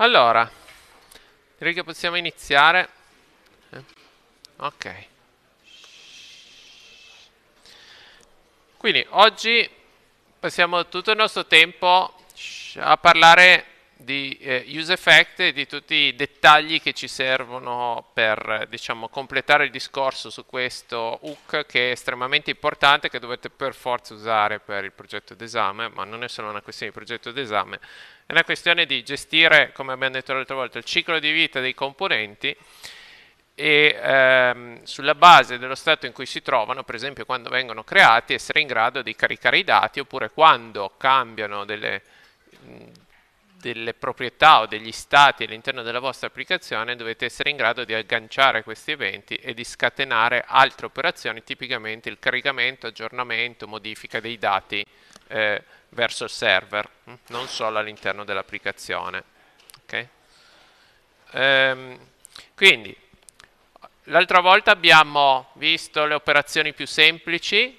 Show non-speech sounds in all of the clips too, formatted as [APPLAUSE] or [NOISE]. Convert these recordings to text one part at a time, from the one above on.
Allora, direi che possiamo iniziare. Eh, ok. Quindi oggi passiamo tutto il nostro tempo a parlare di eh, use effect e di tutti i dettagli che ci servono per diciamo, completare il discorso su questo hook che è estremamente importante che dovete per forza usare per il progetto d'esame ma non è solo una questione di progetto d'esame è una questione di gestire, come abbiamo detto l'altra volta, il ciclo di vita dei componenti e ehm, sulla base dello stato in cui si trovano, per esempio quando vengono creati, essere in grado di caricare i dati oppure quando cambiano delle, delle proprietà o degli stati all'interno della vostra applicazione dovete essere in grado di agganciare questi eventi e di scatenare altre operazioni, tipicamente il caricamento, aggiornamento, modifica dei dati eh, verso il server, mm, non solo all'interno dell'applicazione. Okay? Ehm, quindi, l'altra volta abbiamo visto le operazioni più semplici,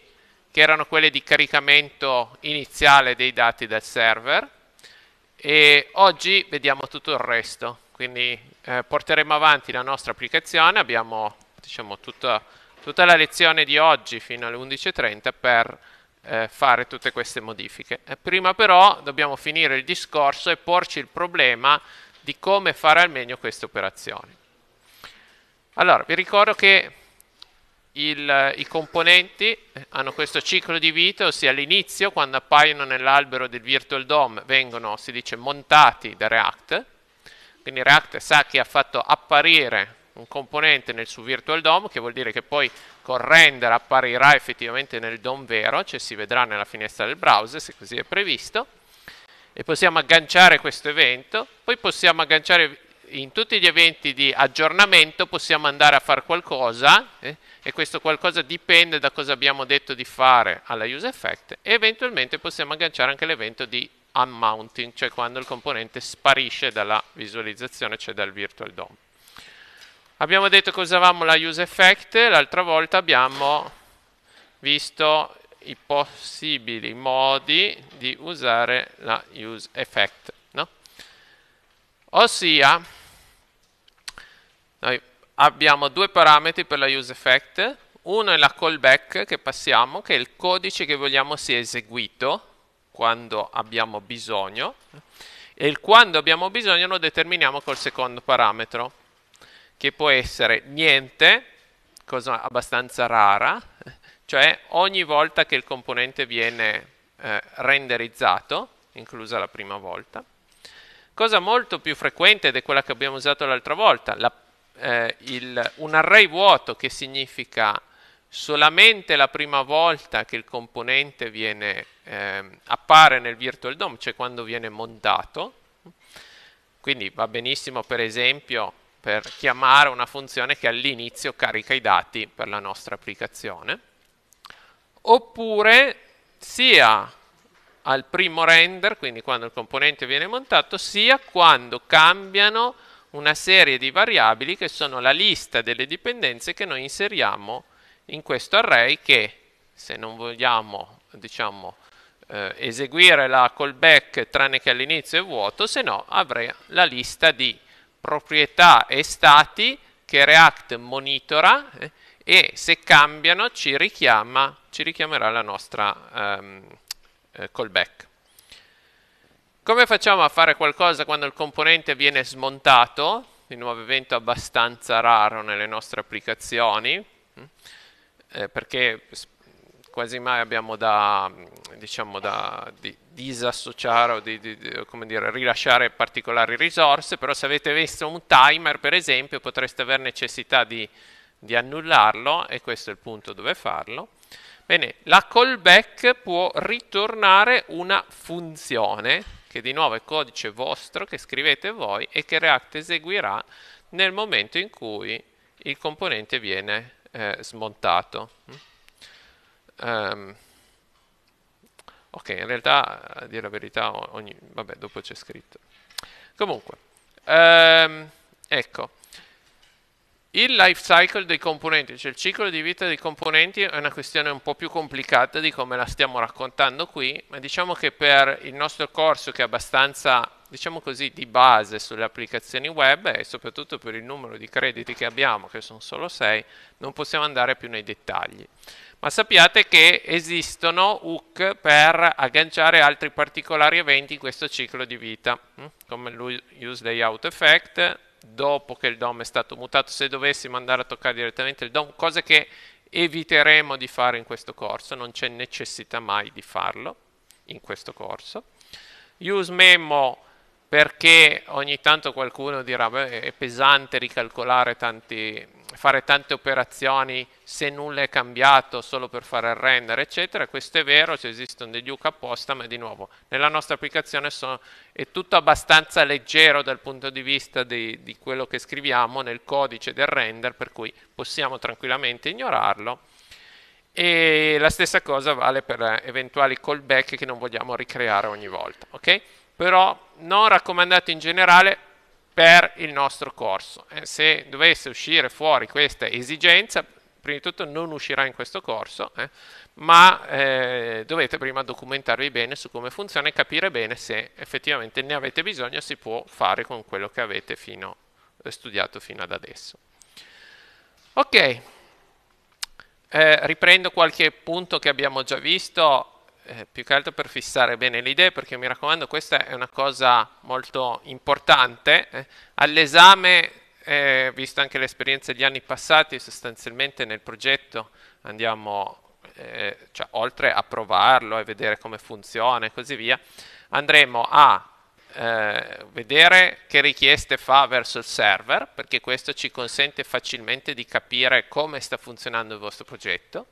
che erano quelle di caricamento iniziale dei dati del server, e oggi vediamo tutto il resto. Quindi eh, porteremo avanti la nostra applicazione, abbiamo diciamo, tutta, tutta la lezione di oggi fino alle 11.30 per eh, fare tutte queste modifiche. Eh, prima però dobbiamo finire il discorso e porci il problema di come fare al meglio queste operazioni. Allora, vi ricordo che il, i componenti eh, hanno questo ciclo di vita, ossia all'inizio, quando appaiono nell'albero del Virtual DOM, vengono, si dice, montati da React, quindi React sa che ha fatto apparire un componente nel suo Virtual DOM, che vuol dire che poi col render apparirà effettivamente nel DOM vero, cioè si vedrà nella finestra del browser se così è previsto e possiamo agganciare questo evento, poi possiamo agganciare in tutti gli eventi di aggiornamento possiamo andare a fare qualcosa eh, e questo qualcosa dipende da cosa abbiamo detto di fare alla use effect e eventualmente possiamo agganciare anche l'evento di unmounting, cioè quando il componente sparisce dalla visualizzazione, cioè dal virtual DOM. Abbiamo detto che usavamo la use effect, l'altra volta abbiamo visto i possibili modi di usare la use effect. No? Ossia, noi abbiamo due parametri per la use effect, uno è la callback che passiamo, che è il codice che vogliamo sia eseguito quando abbiamo bisogno, e il quando abbiamo bisogno lo determiniamo col secondo parametro che può essere niente, cosa abbastanza rara, cioè ogni volta che il componente viene eh, renderizzato, inclusa la prima volta. Cosa molto più frequente, ed è quella che abbiamo usato l'altra volta, la, eh, il, un array vuoto che significa solamente la prima volta che il componente viene, eh, appare nel Virtual DOM, cioè quando viene montato. Quindi va benissimo per esempio per chiamare una funzione che all'inizio carica i dati per la nostra applicazione, oppure sia al primo render, quindi quando il componente viene montato, sia quando cambiano una serie di variabili che sono la lista delle dipendenze che noi inseriamo in questo array che se non vogliamo diciamo, eh, eseguire la callback tranne che all'inizio è vuoto, se no avrei la lista di proprietà e stati che React monitora eh, e se cambiano ci, richiama, ci richiamerà la nostra ehm, eh, callback. Come facciamo a fare qualcosa quando il componente viene smontato? Il nuovo evento abbastanza raro nelle nostre applicazioni, eh, perché quasi mai abbiamo da, diciamo da, di, disassociare o di, di, di, come dire, rilasciare particolari risorse, però se avete visto un timer per esempio potreste avere necessità di, di annullarlo e questo è il punto dove farlo. Bene, la callback può ritornare una funzione che di nuovo è codice vostro che scrivete voi e che React eseguirà nel momento in cui il componente viene eh, smontato. Um, Ok, in realtà, a dire la verità, ogni... vabbè, dopo c'è scritto. Comunque, ehm, ecco, il life cycle dei componenti, cioè il ciclo di vita dei componenti è una questione un po' più complicata di come la stiamo raccontando qui, ma diciamo che per il nostro corso che è abbastanza, diciamo così, di base sulle applicazioni web e soprattutto per il numero di crediti che abbiamo, che sono solo 6, non possiamo andare più nei dettagli ma sappiate che esistono hook per agganciare altri particolari eventi in questo ciclo di vita, mm? come l'use layout effect, dopo che il DOM è stato mutato, se dovessimo andare a toccare direttamente il DOM, cose che eviteremo di fare in questo corso, non c'è necessità mai di farlo in questo corso. Use memo perché ogni tanto qualcuno dirà beh, è pesante ricalcolare tanti fare tante operazioni se nulla è cambiato solo per fare il render, eccetera. Questo è vero, cioè esistono degli hook apposta, ma di nuovo nella nostra applicazione sono, è tutto abbastanza leggero dal punto di vista di, di quello che scriviamo nel codice del render, per cui possiamo tranquillamente ignorarlo. E la stessa cosa vale per eventuali callback che non vogliamo ricreare ogni volta, ok? Però non raccomandato in generale per il nostro corso. Eh, se dovesse uscire fuori questa esigenza, prima di tutto non uscirà in questo corso, eh, ma eh, dovete prima documentarvi bene su come funziona e capire bene se effettivamente ne avete bisogno, si può fare con quello che avete fino, eh, studiato fino ad adesso. Ok, eh, riprendo qualche punto che abbiamo già visto eh, più che altro per fissare bene le idee, perché mi raccomando questa è una cosa molto importante. Eh. All'esame, eh, visto anche l'esperienza degli anni passati, sostanzialmente nel progetto andiamo, eh, cioè, oltre a provarlo e vedere come funziona e così via, andremo a eh, vedere che richieste fa verso il server, perché questo ci consente facilmente di capire come sta funzionando il vostro progetto.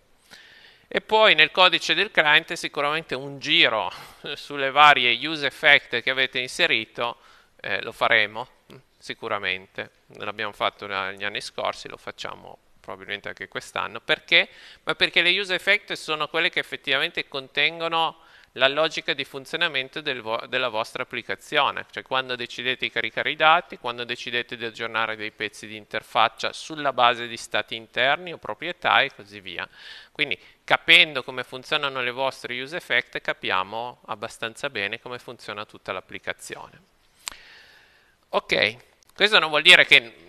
E poi nel codice del client sicuramente un giro eh, sulle varie use effect che avete inserito eh, lo faremo mm, sicuramente. L'abbiamo fatto negli anni scorsi, lo facciamo probabilmente anche quest'anno. Perché? Ma perché le use effect sono quelle che effettivamente contengono la logica di funzionamento del vo della vostra applicazione, cioè quando decidete di caricare i dati, quando decidete di aggiornare dei pezzi di interfaccia sulla base di stati interni o proprietà e così via. Quindi capendo come funzionano le vostre use effect capiamo abbastanza bene come funziona tutta l'applicazione. Ok, questo non vuol dire che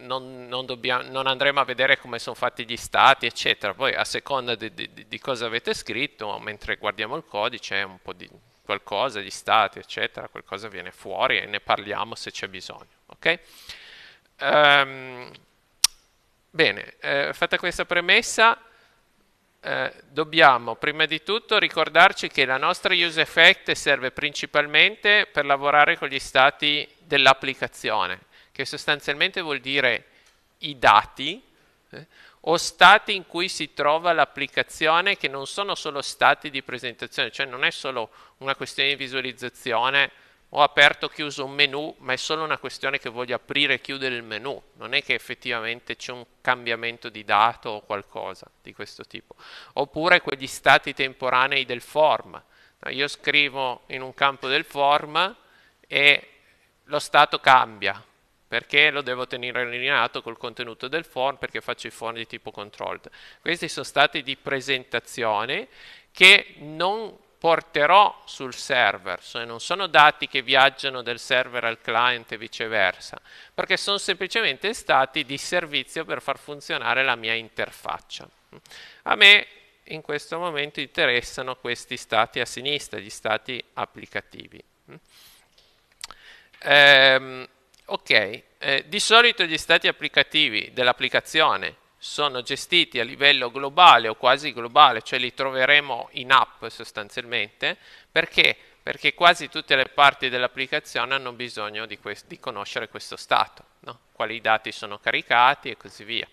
non, non, dobbiamo, non, andremo a vedere come sono fatti gli stati, eccetera. Poi a seconda di, di, di cosa avete scritto, mentre guardiamo il codice, è un po' di qualcosa, gli stati, eccetera, qualcosa viene fuori e ne parliamo se c'è bisogno. Okay? Um, bene, eh, fatta questa premessa, eh, dobbiamo prima di tutto ricordarci che la nostra use effect serve principalmente per lavorare con gli stati dell'applicazione che sostanzialmente vuol dire i dati, eh, o stati in cui si trova l'applicazione che non sono solo stati di presentazione, cioè non è solo una questione di visualizzazione, ho aperto, o chiuso un menu, ma è solo una questione che voglio aprire e chiudere il menu, non è che effettivamente c'è un cambiamento di dato o qualcosa di questo tipo. Oppure quegli stati temporanei del form, io scrivo in un campo del form e lo stato cambia, perché lo devo tenere allineato col contenuto del form perché faccio i form di tipo controlled. Questi sono stati di presentazione che non porterò sul server, cioè non sono dati che viaggiano dal server al client e viceversa, perché sono semplicemente stati di servizio per far funzionare la mia interfaccia. A me in questo momento interessano questi stati a sinistra, gli stati applicativi. Ehm, ok, eh, di solito gli stati applicativi dell'applicazione sono gestiti a livello globale o quasi globale, cioè li troveremo in app sostanzialmente, perché? Perché quasi tutte le parti dell'applicazione hanno bisogno di, di, conoscere questo stato, no? quali dati sono caricati e così via,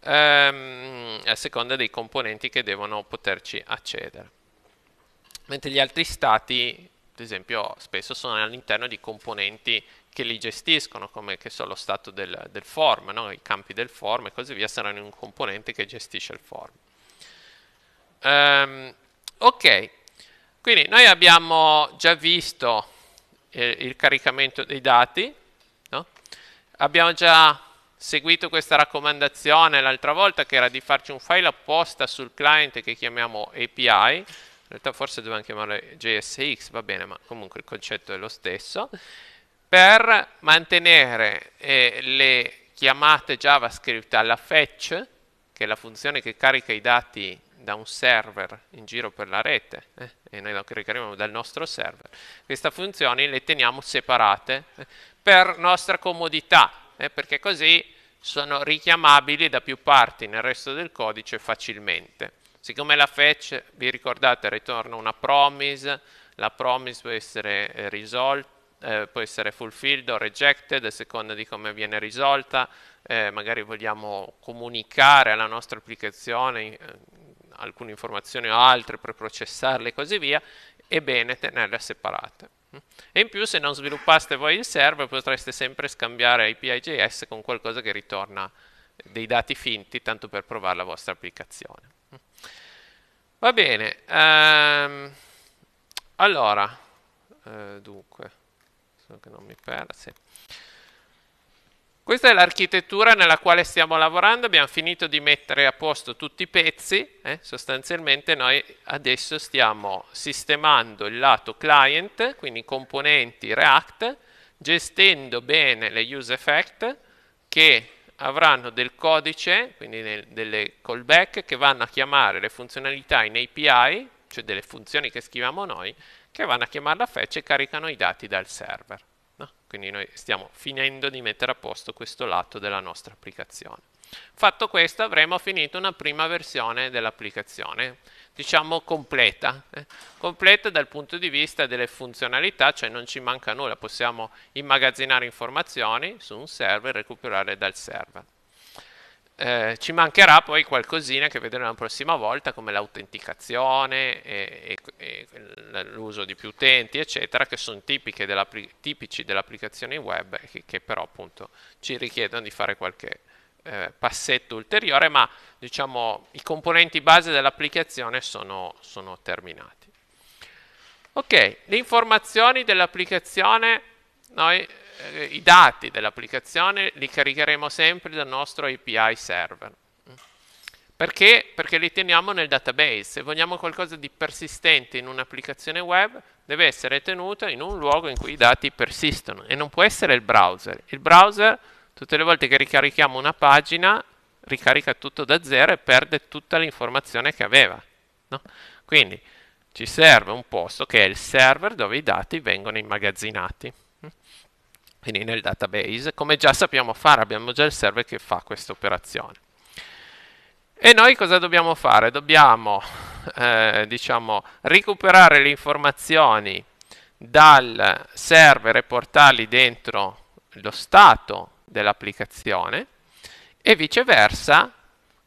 ehm, a seconda dei componenti che devono poterci accedere. Mentre gli altri stati, ad esempio, spesso sono all'interno di componenti che li gestiscono, come che so, lo stato del, del form, no? i campi del form e così via, saranno in un componente che gestisce il form. Um, ok, quindi noi abbiamo già visto eh, il caricamento dei dati, no? abbiamo già seguito questa raccomandazione l'altra volta che era di farci un file apposta sul client che chiamiamo API, in realtà forse dobbiamo chiamarlo JSX, va bene, ma comunque il concetto è lo stesso, per mantenere eh, le chiamate JavaScript alla fetch, che è la funzione che carica i dati da un server in giro per la rete eh, e noi la caricheremo dal nostro server, queste funzioni le teniamo separate eh, per nostra comodità, eh, perché così sono richiamabili da più parti nel resto del codice facilmente. Siccome la fetch, vi ricordate, ritorna una promise, la promise può essere eh, risolta, eh, può essere fulfilled o rejected a seconda di come viene risolta, eh, magari vogliamo comunicare alla nostra applicazione eh, alcune informazioni o altre per processarle e così via, è bene tenerle separate. E in più se non sviluppaste voi il server potreste sempre scambiare API.js con qualcosa che ritorna dei dati finti tanto per provare la vostra applicazione. Va bene, ehm, allora, eh, dunque... Ecco che non mi persi. Questa è l'architettura nella quale stiamo lavorando, abbiamo finito di mettere a posto tutti i pezzi, eh? sostanzialmente noi adesso stiamo sistemando il lato client, quindi componenti React, gestendo bene le use effect che avranno del codice, quindi nel, delle callback che vanno a chiamare le funzionalità in API, cioè delle funzioni che scriviamo noi, che vanno a chiamare la fetch e caricano i dati dal server. No? Quindi noi stiamo finendo di mettere a posto questo lato della nostra applicazione. Fatto questo avremo finito una prima versione dell'applicazione, diciamo completa, eh? completa dal punto di vista delle funzionalità, cioè non ci manca nulla, possiamo immagazzinare informazioni su un server e recuperare dal server. Eh, ci mancherà poi qualcosina che vedremo la prossima volta come l'autenticazione e, e, e l'uso di più utenti eccetera che sono della, tipici dell'applicazione web che, che, però appunto ci richiedono di fare qualche eh, passetto ulteriore ma diciamo i componenti base dell'applicazione sono, sono terminati ok le informazioni dell'applicazione noi eh, i dati dell'applicazione li caricheremo sempre dal nostro API server. Perché? Perché li teniamo nel database. Se vogliamo qualcosa di persistente in un'applicazione web, deve essere tenuto in un luogo in cui i dati persistono e non può essere il browser. Il browser, tutte le volte che ricarichiamo una pagina, ricarica tutto da zero e perde tutta l'informazione che aveva. No? Quindi ci serve un posto che è il server dove i dati vengono immagazzinati quindi nel database, come già sappiamo fare, abbiamo già il server che fa questa operazione. E noi cosa dobbiamo fare? Dobbiamo eh, diciamo, recuperare le informazioni dal server e portarli dentro lo stato dell'applicazione e viceversa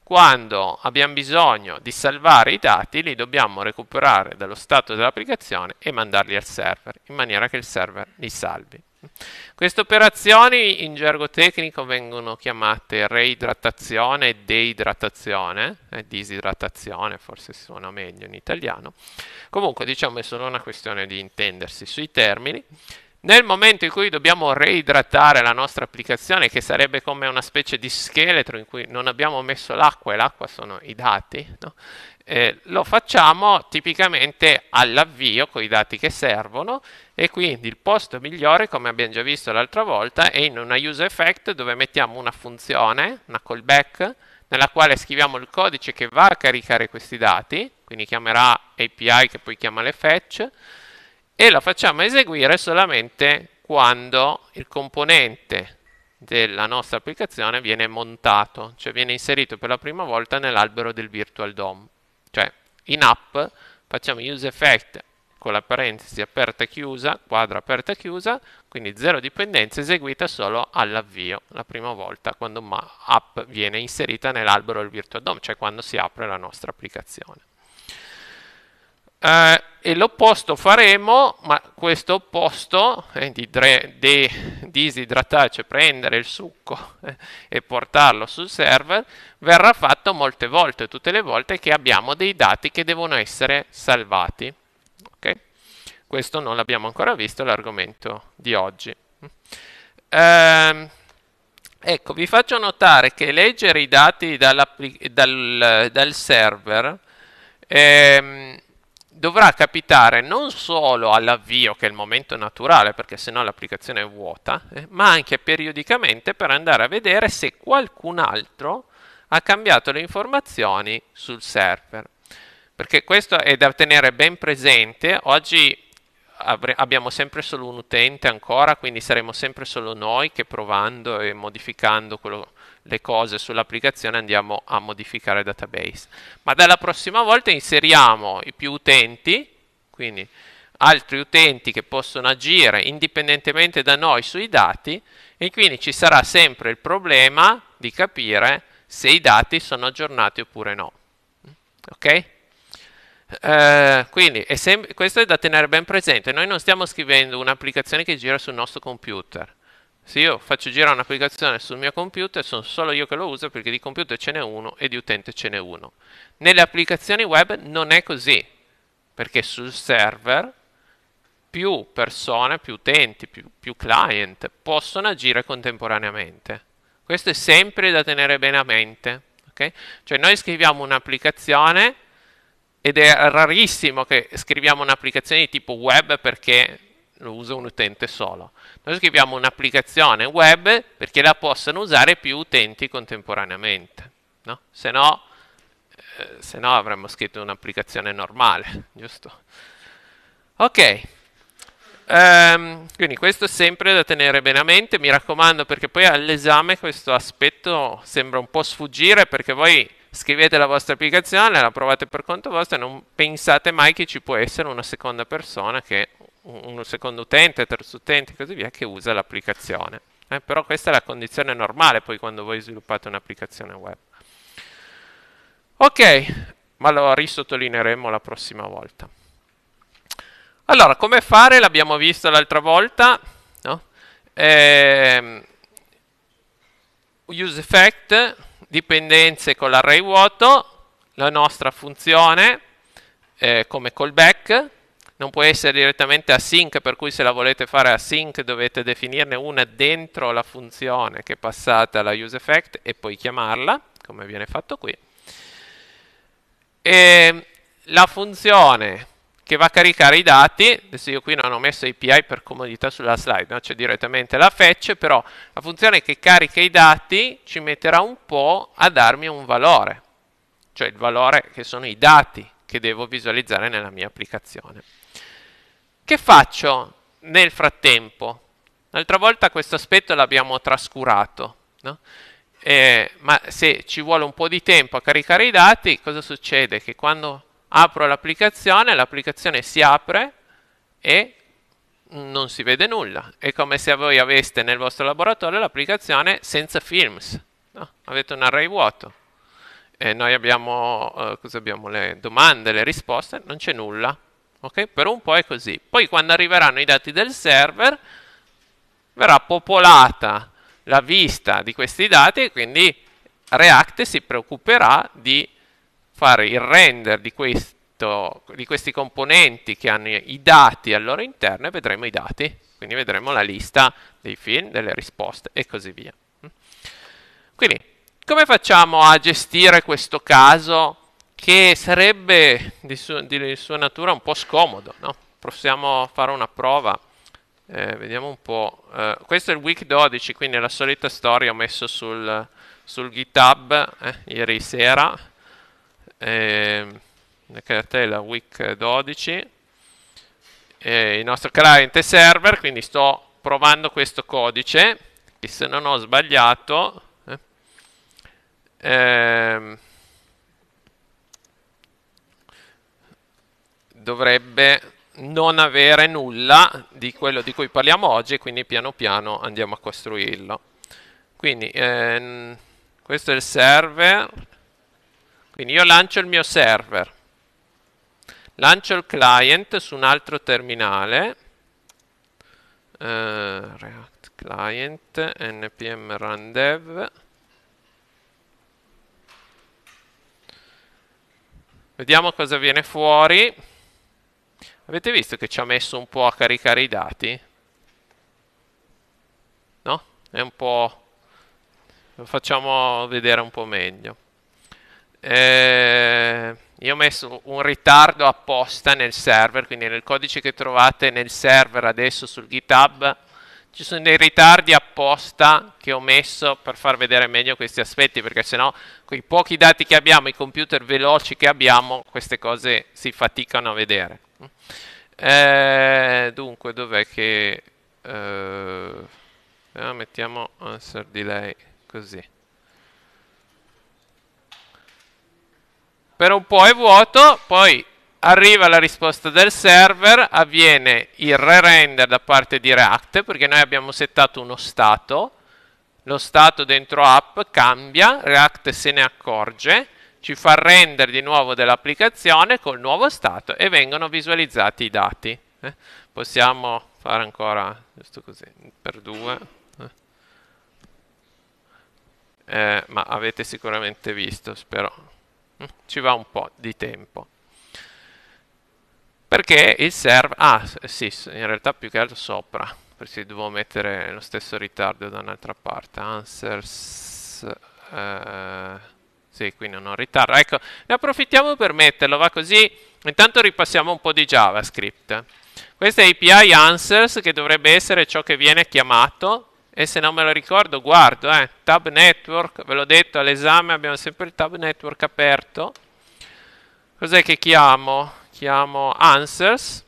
quando abbiamo bisogno di salvare i dati li dobbiamo recuperare dallo stato dell'applicazione e mandarli al server in maniera che il server li salvi. Queste operazioni in gergo tecnico vengono chiamate reidratazione e deidratazione, eh, disidratazione forse suona meglio in italiano. Comunque diciamo è solo una questione di intendersi sui termini. Nel momento in cui dobbiamo reidratare la nostra applicazione, che sarebbe come una specie di scheletro in cui non abbiamo messo l'acqua e l'acqua sono i dati, no? eh, lo facciamo tipicamente all'avvio con i dati che servono e quindi il posto migliore come abbiamo già visto l'altra volta è in una use effect dove mettiamo una funzione, una callback nella quale scriviamo il codice che va a caricare questi dati quindi chiamerà API che poi chiama le fetch e la facciamo eseguire solamente quando il componente della nostra applicazione viene montato, cioè viene inserito per la prima volta nell'albero del virtual DOM cioè in app facciamo use effect con la parentesi aperta e chiusa, quadra aperta e chiusa, quindi zero dipendenza eseguita solo all'avvio, la prima volta quando app viene inserita nell'albero del virtual DOM, cioè quando si apre la nostra applicazione eh, e l'opposto faremo, ma questo opposto è eh, di, dre, di disidratare, cioè prendere il succo eh, e portarlo sul server, verrà fatto molte volte, tutte le volte che abbiamo dei dati che devono essere salvati. Okay? Questo non l'abbiamo ancora visto, l'argomento di oggi. Ehm, ecco, vi faccio notare che leggere i dati dal, dal server... Ehm, dovrà capitare non solo all'avvio, che è il momento naturale, perché sennò l'applicazione è vuota, eh, ma anche periodicamente per andare a vedere se qualcun altro ha cambiato le informazioni sul server. Perché questo è da tenere ben presente, oggi abbiamo sempre solo un utente ancora, quindi saremo sempre solo noi che provando e modificando quello le cose sull'applicazione andiamo a modificare database. Ma dalla prossima volta inseriamo i più utenti, quindi altri utenti che possono agire indipendentemente da noi sui dati e quindi ci sarà sempre il problema di capire se i dati sono aggiornati oppure no. Ok? Eh, quindi è questo è da tenere ben presente, noi non stiamo scrivendo un'applicazione che gira sul nostro computer, se io faccio girare un'applicazione sul mio computer, sono solo io che lo uso perché di computer ce n'è uno e di utente ce n'è uno. Nelle applicazioni web non è così, perché sul server più persone, più utenti, più, più client possono agire contemporaneamente. Questo è sempre da tenere bene a mente. Okay? Cioè noi scriviamo un'applicazione ed è rarissimo che scriviamo un'applicazione di tipo web perché lo usa un utente solo. Noi scriviamo un'applicazione web perché la possano usare più utenti contemporaneamente, no? Se no, eh, se no avremmo scritto un'applicazione normale, giusto? Ok, um, quindi questo è sempre da tenere bene a mente, mi raccomando perché poi all'esame questo aspetto sembra un po' sfuggire perché voi scrivete la vostra applicazione, la provate per conto vostro e non pensate mai che ci può essere una seconda persona che un secondo utente, terzo utente e così via che usa l'applicazione. Eh, però questa è la condizione normale poi quando voi sviluppate un'applicazione web. Ok, ma lo risottolineeremo la prossima volta. Allora, come fare? L'abbiamo visto l'altra volta. No? Eh, use effect, dipendenze con l'array vuoto, la nostra funzione eh, come callback, non può essere direttamente async, per cui se la volete fare async dovete definirne una dentro la funzione che è passata alla useEffect e poi chiamarla, come viene fatto qui. E la funzione che va a caricare i dati, adesso io qui non ho messo API per comodità sulla slide, no? c'è direttamente la fetch, però la funzione che carica i dati ci metterà un po' a darmi un valore, cioè il valore che sono i dati che devo visualizzare nella mia applicazione. Che faccio nel frattempo? L'altra volta questo aspetto l'abbiamo trascurato, no? eh, ma se ci vuole un po' di tempo a caricare i dati, cosa succede? Che quando apro l'applicazione, l'applicazione si apre e non si vede nulla. È come se voi aveste nel vostro laboratorio l'applicazione senza films. No? Avete un array vuoto. E noi abbiamo, eh, abbiamo le domande, le risposte, non c'è nulla. Okay? Per un po' è così. Poi quando arriveranno i dati del server verrà popolata la vista di questi dati e quindi React si preoccuperà di fare il render di, questo, di questi componenti che hanno i dati al loro interno e vedremo i dati. Quindi vedremo la lista dei film, delle risposte e così via. Quindi, come facciamo a gestire questo caso che sarebbe di, su di sua natura un po' scomodo, no? Possiamo fare una prova, eh, vediamo un po'. Eh, questo è il week 12, quindi è la solita storia, ho messo sul, sul GitHub eh, ieri sera, ehm, la cartella week 12, il nostro client server, quindi sto provando questo codice, che se non ho sbagliato... Eh, ehm, dovrebbe non avere nulla di quello di cui parliamo oggi e quindi piano piano andiamo a costruirlo. Quindi ehm, questo è il server, quindi io lancio il mio server, lancio il client su un altro terminale, eh, React client npm run dev, vediamo cosa viene fuori. Avete visto che ci ha messo un po' a caricare i dati? No? È un po'... Lo facciamo vedere un po' meglio. Eh, io ho messo un ritardo apposta nel server, quindi nel codice che trovate nel server adesso sul GitHub ci sono dei ritardi apposta che ho messo per far vedere meglio questi aspetti, perché sennò con i pochi dati che abbiamo, i computer veloci che abbiamo, queste cose si faticano a vedere. Eh, dunque, dov'è che... Eh, eh mettiamo answer delay così. Per un po' è vuoto, poi arriva la risposta del server, avviene il re-render da parte di React, perché noi abbiamo settato uno stato, lo stato dentro app cambia, React se ne accorge, ci fa render di nuovo dell'applicazione col nuovo stato e vengono visualizzati i dati. Eh? Possiamo fare ancora, giusto così, per due. Eh. eh, ma avete sicuramente visto, spero. Mm, ci va un po' di tempo. Perché il server... Ah, sì, in realtà più che altro sopra. Perché devo mettere lo stesso ritardo da un'altra parte. Answers... Eh sì, qui non ho ritardo. Ecco, ne approfittiamo per metterlo, va così. Intanto ripassiamo un po' di JavaScript. Questa è API Answers, che dovrebbe essere ciò che viene chiamato. E se non me lo ricordo, guardo, eh. Tab Network, ve l'ho detto all'esame, abbiamo sempre il Tab Network aperto. Cos'è che chiamo? Chiamo Answers.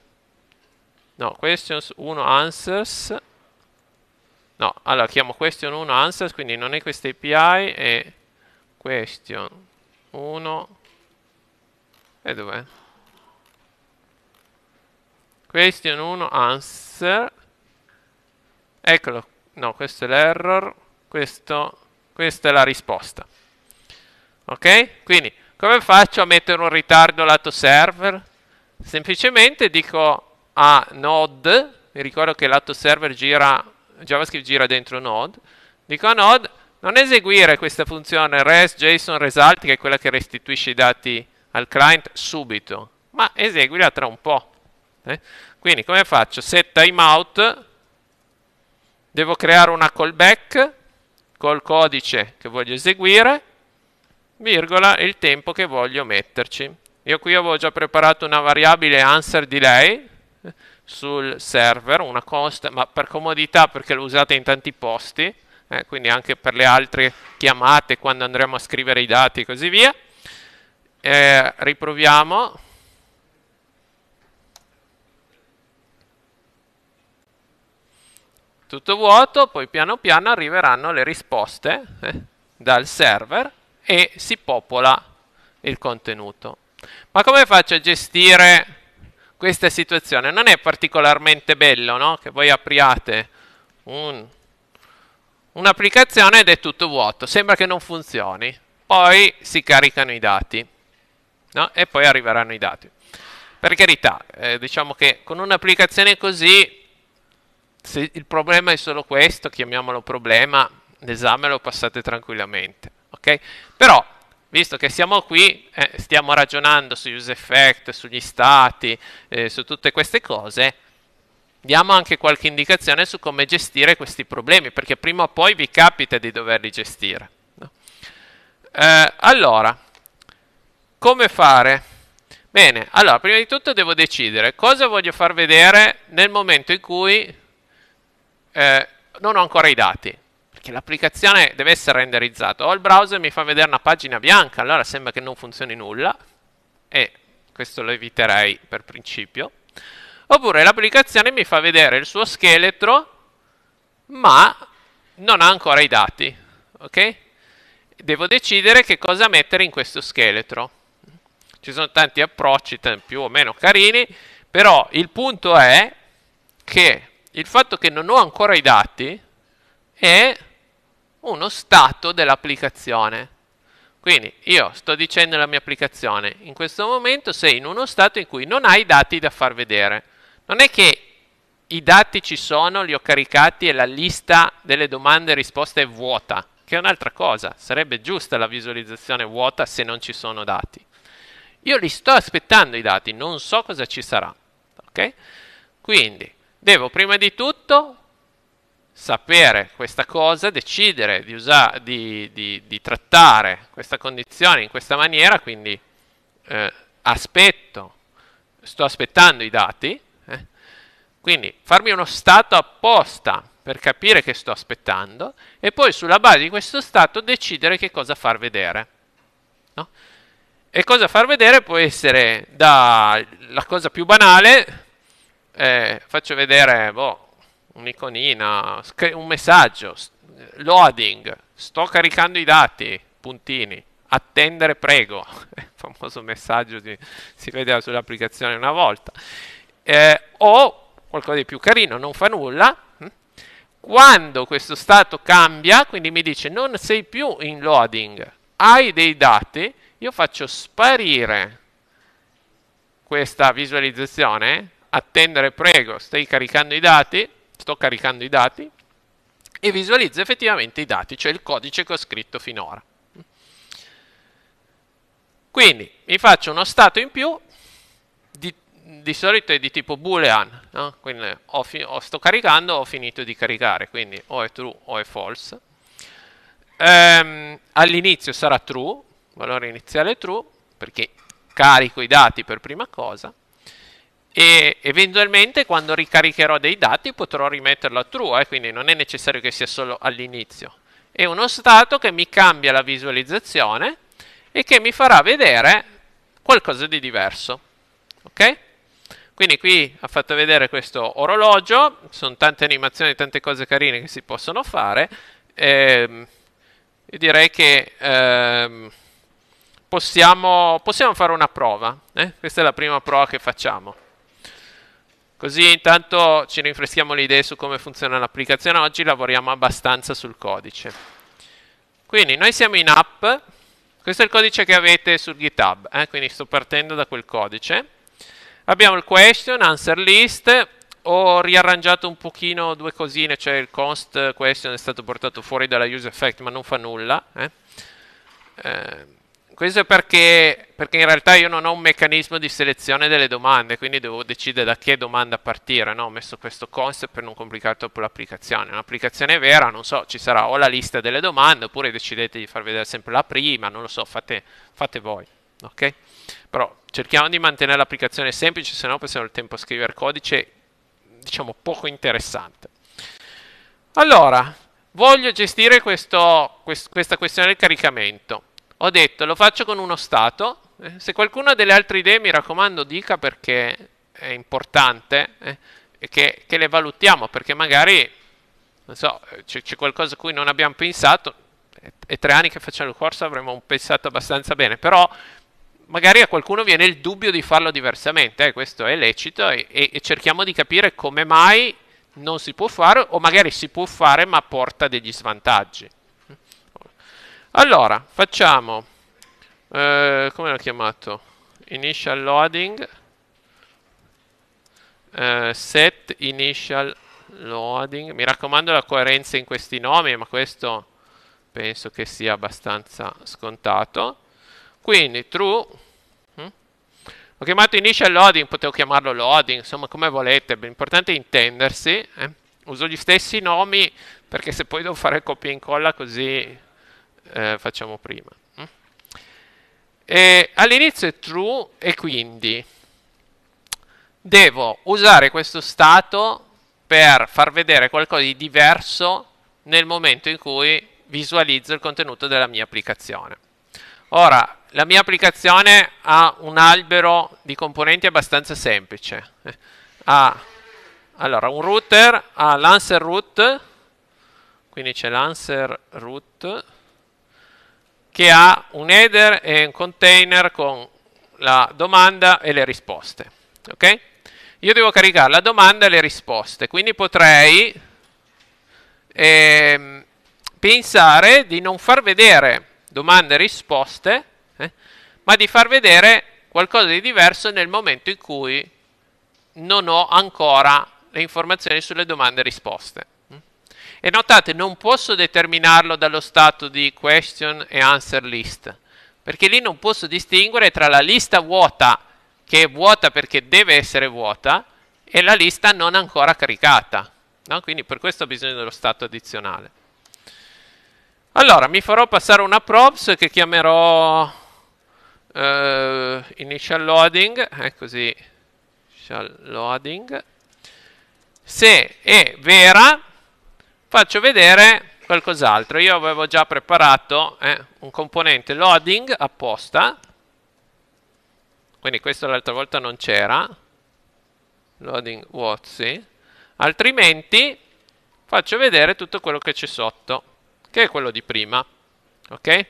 No, Questions 1 Answers. No, allora chiamo Question 1 Answers, quindi non è questa API, è Question 1 e dov'è? Question 1 answer Eccolo, no, questo è l'error, questa è la risposta. Ok? Quindi, come faccio a mettere un ritardo lato server? Semplicemente dico a node, mi ricordo che lato server gira, JavaScript gira dentro node, dico a node, non eseguire questa funzione res json result che è quella che restituisce i dati al client subito, ma eseguila tra un po'. Eh? Quindi come faccio? Set timeout, devo creare una callback col codice che voglio eseguire, virgola, il tempo che voglio metterci. Io qui avevo già preparato una variabile answer delay eh, sul server, una const, ma per comodità perché l'ho usata in tanti posti, eh, quindi anche per le altre chiamate quando andremo a scrivere i dati e così via. Eh, riproviamo. Tutto vuoto, poi piano piano arriveranno le risposte eh, dal server e si popola il contenuto. Ma come faccio a gestire questa situazione? Non è particolarmente bello no? che voi apriate un un'applicazione ed è tutto vuoto, sembra che non funzioni, poi si caricano i dati no? e poi arriveranno i dati. Per carità, eh, diciamo che con un'applicazione così, se il problema è solo questo, chiamiamolo problema, l'esame lo passate tranquillamente. Okay? Però, visto che siamo qui, eh, stiamo ragionando su use effect, sugli stati, eh, su tutte queste cose, diamo anche qualche indicazione su come gestire questi problemi, perché prima o poi vi capita di doverli gestire. No? Eh, allora, come fare? Bene, allora, prima di tutto devo decidere cosa voglio far vedere nel momento in cui eh, non ho ancora i dati, perché l'applicazione deve essere renderizzata. O il browser mi fa vedere una pagina bianca, allora sembra che non funzioni nulla, e questo lo eviterei per principio. Oppure l'applicazione mi fa vedere il suo scheletro, ma non ha ancora i dati. Ok? Devo decidere che cosa mettere in questo scheletro. Ci sono tanti approcci più o meno carini, però il punto è che il fatto che non ho ancora i dati è uno stato dell'applicazione. Quindi io sto dicendo alla mia applicazione, in questo momento sei in uno stato in cui non hai dati da far vedere. Non è che i dati ci sono, li ho caricati e la lista delle domande e risposte è vuota, che è un'altra cosa. Sarebbe giusta la visualizzazione vuota se non ci sono dati. Io li sto aspettando i dati, non so cosa ci sarà. Okay? Quindi devo prima di tutto sapere questa cosa, decidere di, usare, di, di, di trattare questa condizione in questa maniera, quindi eh, aspetto, sto aspettando i dati, quindi farmi uno stato apposta per capire che sto aspettando e poi sulla base di questo stato decidere che cosa far vedere. No? E cosa far vedere può essere dalla cosa più banale, eh, faccio vedere boh, un'iconina, un messaggio, loading, sto caricando i dati, puntini, attendere prego, [LAUGHS] il famoso messaggio di, si vedeva sull'applicazione una volta, eh, o qualcosa di più carino, non fa nulla. Quando questo stato cambia, quindi mi dice non sei più in loading, hai dei dati, io faccio sparire questa visualizzazione, attendere prego, stai caricando i dati, sto caricando i dati, e visualizzo effettivamente i dati, cioè il codice che ho scritto finora. Quindi mi faccio uno stato in più di di solito è di tipo boolean, no? quindi o, o sto caricando ho finito di caricare, quindi o è true o è false. Ehm, all'inizio sarà true, valore iniziale true, perché carico i dati per prima cosa, e eventualmente quando ricaricherò dei dati potrò rimetterlo a true, eh? quindi non è necessario che sia solo all'inizio. È uno stato che mi cambia la visualizzazione e che mi farà vedere qualcosa di diverso. Ok? Quindi qui ha fatto vedere questo orologio, sono tante animazioni, tante cose carine che si possono fare. E, ehm, direi che eh, possiamo, possiamo, fare una prova. Eh? Questa è la prima prova che facciamo. Così intanto ci rinfreschiamo le idee su come funziona l'applicazione. Oggi lavoriamo abbastanza sul codice. Quindi noi siamo in app. Questo è il codice che avete sul GitHub, eh? quindi sto partendo da quel codice Abbiamo il question, answer list, ho riarrangiato un pochino due cosine, cioè il const question è stato portato fuori dalla use effect ma non fa nulla. Eh? Eh, questo è perché, perché, in realtà io non ho un meccanismo di selezione delle domande, quindi devo decidere da che domanda partire. No? Ho messo questo const per non complicare troppo l'applicazione. Un'applicazione vera, non so, ci sarà o la lista delle domande oppure decidete di far vedere sempre la prima, non lo so, fate, fate voi ok? Però cerchiamo di mantenere l'applicazione semplice, se no passiamo il tempo a scrivere codice, diciamo, poco interessante. Allora, voglio gestire questo, quest questa questione del caricamento. Ho detto, lo faccio con uno stato. Eh, se qualcuno ha delle altre idee, mi raccomando, dica perché è importante eh, che, che, le valutiamo, perché magari, non so, c'è qualcosa a cui non abbiamo pensato, e tre anni che facciamo il corso avremmo pensato abbastanza bene, però magari a qualcuno viene il dubbio di farlo diversamente, eh, questo è lecito, e, e, cerchiamo di capire come mai non si può fare, o magari si può fare ma porta degli svantaggi. Allora, facciamo, eh, come l'ho chiamato? Initial loading, eh, set initial loading, mi raccomando la coerenza in questi nomi, ma questo penso che sia abbastanza scontato. Quindi true, mm? ho chiamato initial loading, potevo chiamarlo loading, insomma come volete, l'importante è intendersi. Eh? Uso gli stessi nomi perché se poi devo fare copia e incolla così eh, facciamo prima. Hm? all'inizio è true e quindi devo usare questo stato per far vedere qualcosa di diverso nel momento in cui visualizzo il contenuto della mia applicazione. Ora, la mia applicazione ha un albero di componenti abbastanza semplice. Ha allora, un router ha l'answer root, quindi c'è l'answer root, che ha un header e un container con la domanda e le risposte. Ok? Io devo caricare la domanda e le risposte, quindi potrei eh, pensare di non far vedere domande e risposte, ma di far vedere qualcosa di diverso nel momento in cui non ho ancora le informazioni sulle domande e risposte. E notate, non posso determinarlo dallo stato di question e answer list, perché lì non posso distinguere tra la lista vuota, che è vuota perché deve essere vuota, e la lista non ancora caricata. No? Quindi per questo ho bisogno dello stato addizionale. Allora, mi farò passare una props che chiamerò uh, initial loading, è così, initial loading, se è vera faccio vedere qualcos'altro, io avevo già preparato eh, un componente loading apposta, quindi questo l'altra volta non c'era, loading what, altrimenti faccio vedere tutto quello che c'è sotto, che è quello di prima, ok?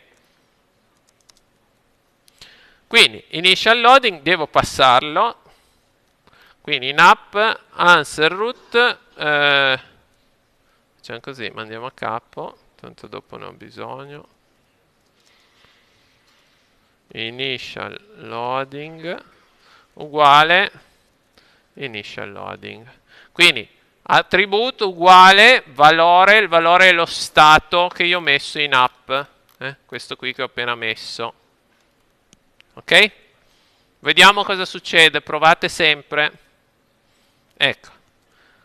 Quindi initial loading devo passarlo, quindi in app answer root, eh, facciamo così, mandiamo a capo, tanto dopo ne ho bisogno. Initial loading uguale initial loading. Quindi attributo uguale valore, il valore è lo stato che io ho messo in app, eh, questo qui che ho appena messo. Ok? Vediamo cosa succede, provate sempre. Ecco,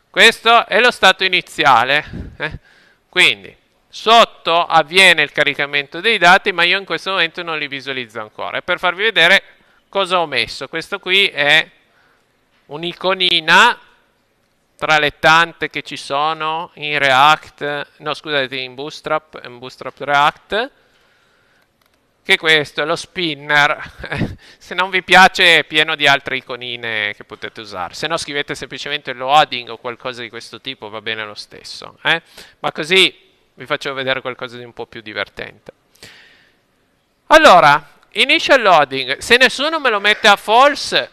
questo è lo stato iniziale. Eh? Quindi, sotto avviene il caricamento dei dati, ma io in questo momento non li visualizzo ancora. E per farvi vedere cosa ho messo, questo qui è un'iconina tra le tante che ci sono in React, no scusate, in Bootstrap, in Bootstrap React, che questo è lo spinner, [LAUGHS] se non vi piace è pieno di altre iconine che potete usare, se no scrivete semplicemente loading o qualcosa di questo tipo, va bene lo stesso, eh? ma così vi faccio vedere qualcosa di un po' più divertente. Allora, initial loading, se nessuno me lo mette a false,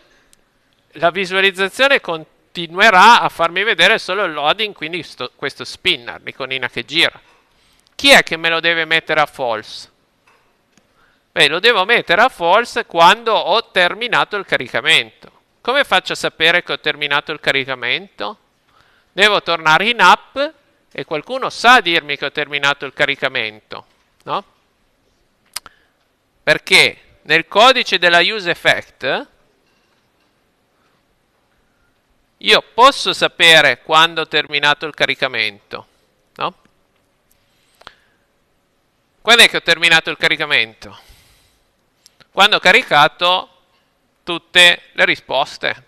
la visualizzazione continuerà a farmi vedere solo il loading, quindi sto, questo spinner, l'iconina che gira. Chi è che me lo deve mettere a false? Beh, lo devo mettere a false quando ho terminato il caricamento. Come faccio a sapere che ho terminato il caricamento? Devo tornare in app e qualcuno sa dirmi che ho terminato il caricamento, no? Perché nel codice della use effect io posso sapere quando ho terminato il caricamento, no? Quando è che ho terminato il caricamento? quando ho caricato tutte le risposte.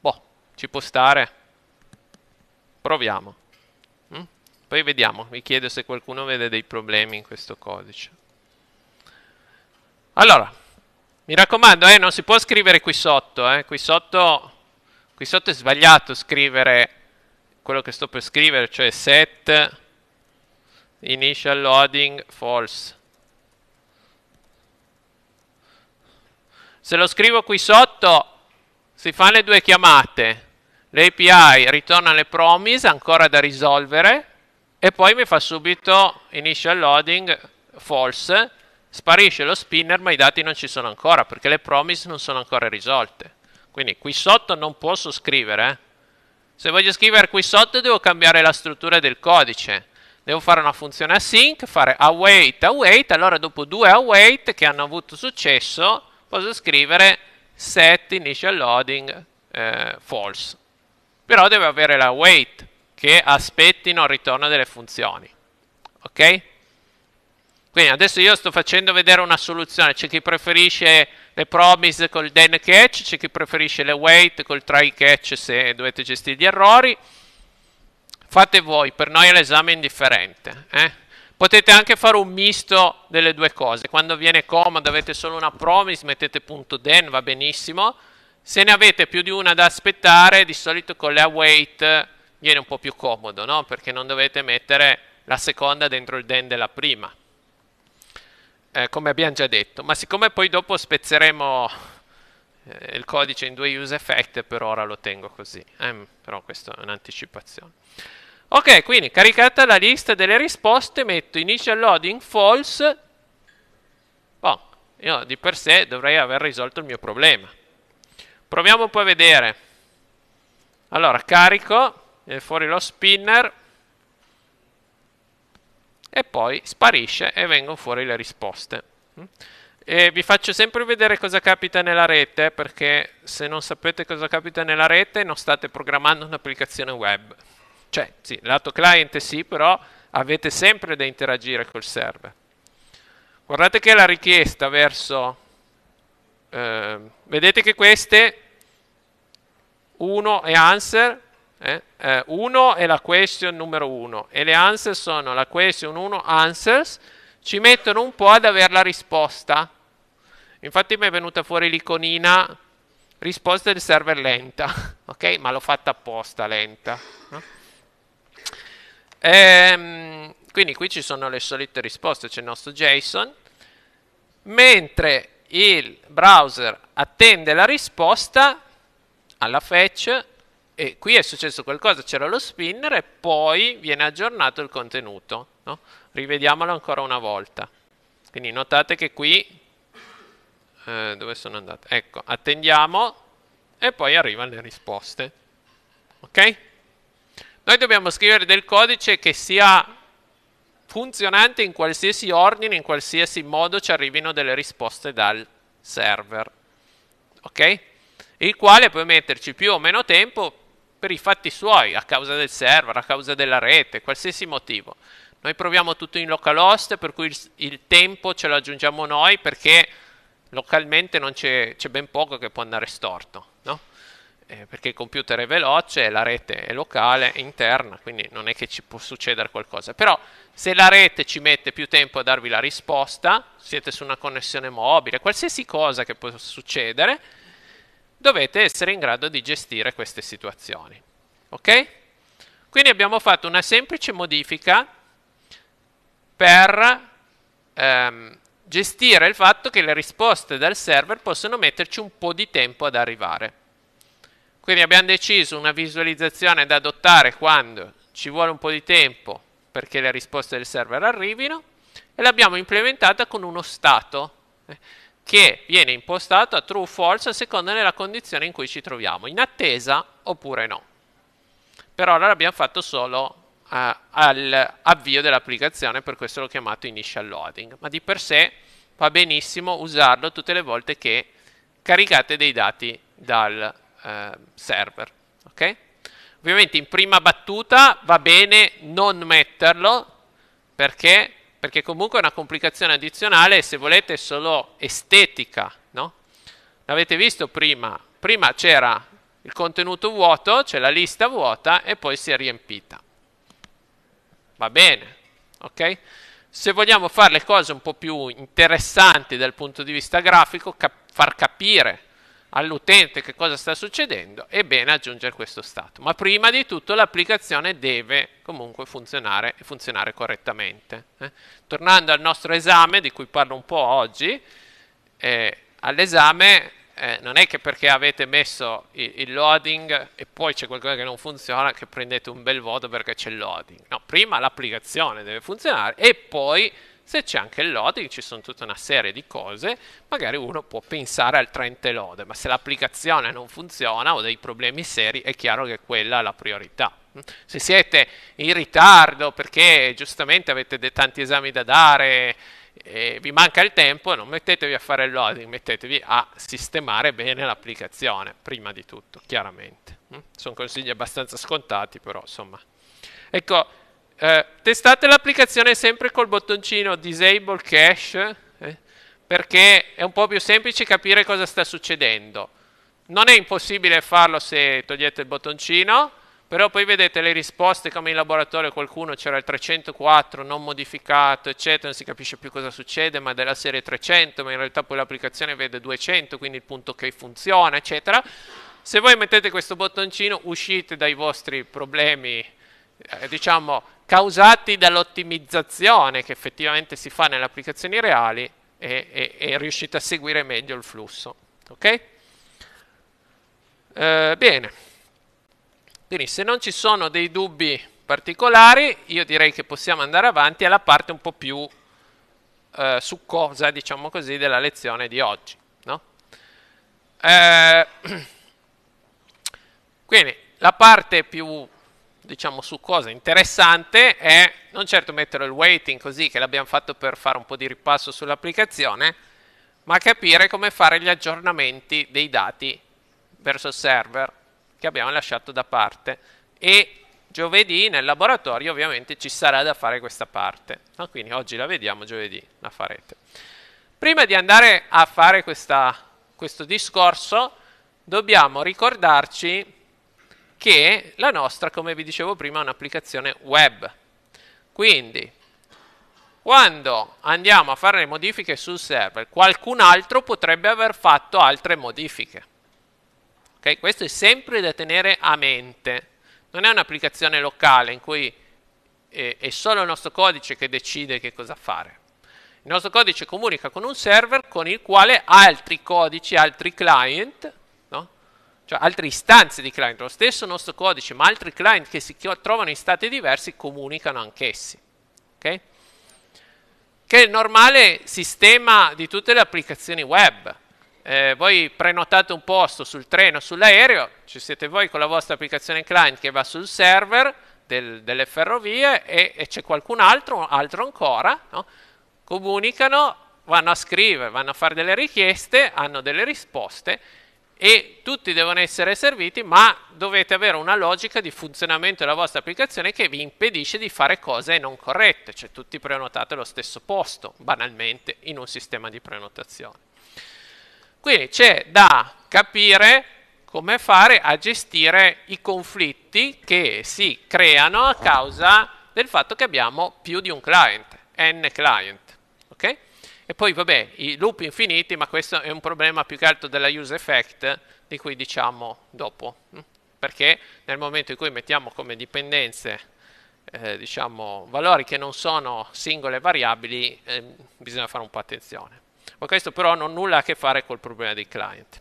Boh, ci può stare. Proviamo. Mm? Poi vediamo, vi chiedo se qualcuno vede dei problemi in questo codice. Allora, mi raccomando, eh, non si può scrivere qui sotto, eh. qui sotto, qui sotto è sbagliato scrivere quello che sto per scrivere, cioè set initial loading false Se lo scrivo qui sotto, si fanno le due chiamate. L'API ritorna le promise ancora da risolvere e poi mi fa subito initial loading false, sparisce lo spinner ma i dati non ci sono ancora perché le promise non sono ancora risolte. Quindi qui sotto non posso scrivere. Eh. Se voglio scrivere qui sotto devo cambiare la struttura del codice. Devo fare una funzione async, fare await, await, allora dopo due await che hanno avuto successo posso scrivere set initial loading eh, false. Però deve avere la wait che aspettino il ritorno delle funzioni. Ok? Quindi adesso io sto facendo vedere una soluzione, c'è chi preferisce le promise col then catch, c'è chi preferisce le wait col try catch se dovete gestire gli errori. Fate voi, per noi l'esame è indifferente. Eh? Potete anche fare un misto delle due cose. Quando viene comodo avete solo una promise, mettete punto .den, va benissimo. Se ne avete più di una da aspettare, di solito con le await viene un po' più comodo, no? Perché non dovete mettere la seconda dentro il den della prima. Eh, come abbiamo già detto. Ma siccome poi dopo spezzeremo eh, il codice in due use effect, per ora lo tengo così. Eh, però questa è un'anticipazione. Ok, quindi caricata la lista delle risposte, metto initial loading false. Boh, io di per sé dovrei aver risolto il mio problema. Proviamo poi a vedere. Allora, carico, viene fuori lo spinner e poi sparisce e vengono fuori le risposte. E vi faccio sempre vedere cosa capita nella rete perché se non sapete cosa capita nella rete non state programmando un'applicazione web. Cioè, sì, lato client sì, però avete sempre da interagire col server. Guardate che la richiesta verso... Eh, vedete che queste, 1 è answer, 1 eh, eh, è la question numero 1 e le answer sono la question 1 answers, ci mettono un po' ad avere la risposta. Infatti mi è venuta fuori l'iconina risposta del server lenta, [LAUGHS] ok? Ma l'ho fatta apposta lenta. No? Ehm, quindi qui ci sono le solite risposte, c'è il nostro JSON. Mentre il browser attende la risposta alla fetch e qui è successo qualcosa, c'era lo spinner e poi viene aggiornato il contenuto. No? Rivediamolo ancora una volta. Quindi notate che qui, eh, dove sono andato? Ecco, attendiamo e poi arrivano le risposte. Ok? Noi dobbiamo scrivere del codice che sia funzionante in qualsiasi ordine, in qualsiasi modo ci arrivino delle risposte dal server. Ok? Il quale può metterci più o meno tempo per i fatti suoi, a causa del server, a causa della rete, qualsiasi motivo. Noi proviamo tutto in localhost, per cui il, il tempo ce lo aggiungiamo noi perché localmente c'è ben poco che può andare storto eh, perché il computer è veloce, la rete è locale, è interna, quindi non è che ci può succedere qualcosa. Però se la rete ci mette più tempo a darvi la risposta, siete su una connessione mobile, qualsiasi cosa che può succedere, dovete essere in grado di gestire queste situazioni. Ok? Quindi abbiamo fatto una semplice modifica per ehm, gestire il fatto che le risposte dal server possono metterci un po' di tempo ad arrivare. Quindi abbiamo deciso una visualizzazione da adottare quando ci vuole un po' di tempo perché le risposte del server arrivino e l'abbiamo implementata con uno stato eh, che viene impostato a true o false a seconda della condizione in cui ci troviamo, in attesa oppure no. Per ora l'abbiamo fatto solo eh, all'avvio dell'applicazione, per questo l'ho chiamato initial loading, ma di per sé va benissimo usarlo tutte le volte che caricate dei dati dal eh, server. Okay? Ovviamente in prima battuta va bene non metterlo, perché? Perché comunque è una complicazione addizionale e se volete è solo estetica, no? L'avete visto prima? Prima c'era il contenuto vuoto, c'è la lista vuota e poi si è riempita. Va bene, ok? Se vogliamo fare le cose un po' più interessanti dal punto di vista grafico, cap far capire all'utente che cosa sta succedendo, è bene aggiungere questo stato. Ma prima di tutto l'applicazione deve comunque funzionare e funzionare correttamente. Eh? Tornando al nostro esame, di cui parlo un po' oggi, eh, all'esame eh, non è che perché avete messo il, il loading e poi c'è qualcosa che non funziona che prendete un bel voto perché c'è il loading. No, prima l'applicazione deve funzionare e poi se c'è anche il loading, ci sono tutta una serie di cose, magari uno può pensare al trente load, ma se l'applicazione non funziona o dei problemi seri, è chiaro che quella è la priorità. Se siete in ritardo perché giustamente avete tanti esami da dare, e vi manca il tempo, non mettetevi a fare il loading, mettetevi a sistemare bene l'applicazione, prima di tutto, chiaramente. Mm? Sono consigli abbastanza scontati, però insomma. Ecco, eh, testate l'applicazione sempre col bottoncino disable cache eh, perché è un po' più semplice capire cosa sta succedendo. Non è impossibile farlo se togliete il bottoncino, però poi vedete le risposte come in laboratorio qualcuno c'era il 304 non modificato eccetera non si capisce più cosa succede ma della serie 300 ma in realtà poi l'applicazione vede 200 quindi il punto che funziona eccetera se voi mettete questo bottoncino uscite dai vostri problemi eh, diciamo, causati dall'ottimizzazione che effettivamente si fa nelle applicazioni reali e, e, e riuscite a seguire meglio il flusso. Ok? Eh, bene, quindi se non ci sono dei dubbi particolari, io direi che possiamo andare avanti alla parte un po' più eh, succosa, diciamo così, della lezione di oggi. No? Eh, [CLEARS THROAT] quindi la parte più diciamo su cosa interessante è non certo mettere il waiting così che l'abbiamo fatto per fare un po' di ripasso sull'applicazione, ma capire come fare gli aggiornamenti dei dati verso il server che abbiamo lasciato da parte e giovedì nel laboratorio ovviamente ci sarà da fare questa parte no? Ah, quindi oggi la vediamo, giovedì la farete prima di andare a fare questa, questo discorso dobbiamo ricordarci che la nostra, come vi dicevo prima, è un'applicazione web. Quindi, quando andiamo a fare le modifiche sul server, qualcun altro potrebbe aver fatto altre modifiche. Okay? Questo è sempre da tenere a mente. Non è un'applicazione locale in cui eh, è solo il nostro codice che decide che cosa fare. Il nostro codice comunica con un server con il quale altri codici, altri client cioè altre istanze di client, lo stesso nostro codice, ma altri client che si trovano in stati diversi comunicano anch'essi. Okay? Che è il normale sistema di tutte le applicazioni web. Eh, voi prenotate un posto sul treno, sull'aereo, ci siete voi con la vostra applicazione client che va sul server del, delle ferrovie e, e c'è qualcun altro, altro ancora, no? comunicano, vanno a scrivere, vanno a fare delle richieste, hanno delle risposte e tutti devono essere serviti, ma dovete avere una logica di funzionamento della vostra applicazione che vi impedisce di fare cose non corrette, cioè tutti prenotate allo stesso posto, banalmente, in un sistema di prenotazione. Quindi c'è da capire come fare a gestire i conflitti che si creano a causa del fatto che abbiamo più di un client, n client. Okay? E poi vabbè, i loop infiniti, ma questo è un problema più che altro della use effect, di cui diciamo dopo. Mm? Perché nel momento in cui mettiamo come dipendenze eh, diciamo, valori che non sono singole variabili, eh, bisogna fare un po' attenzione. Ma questo però non ha nulla a che fare col problema dei client.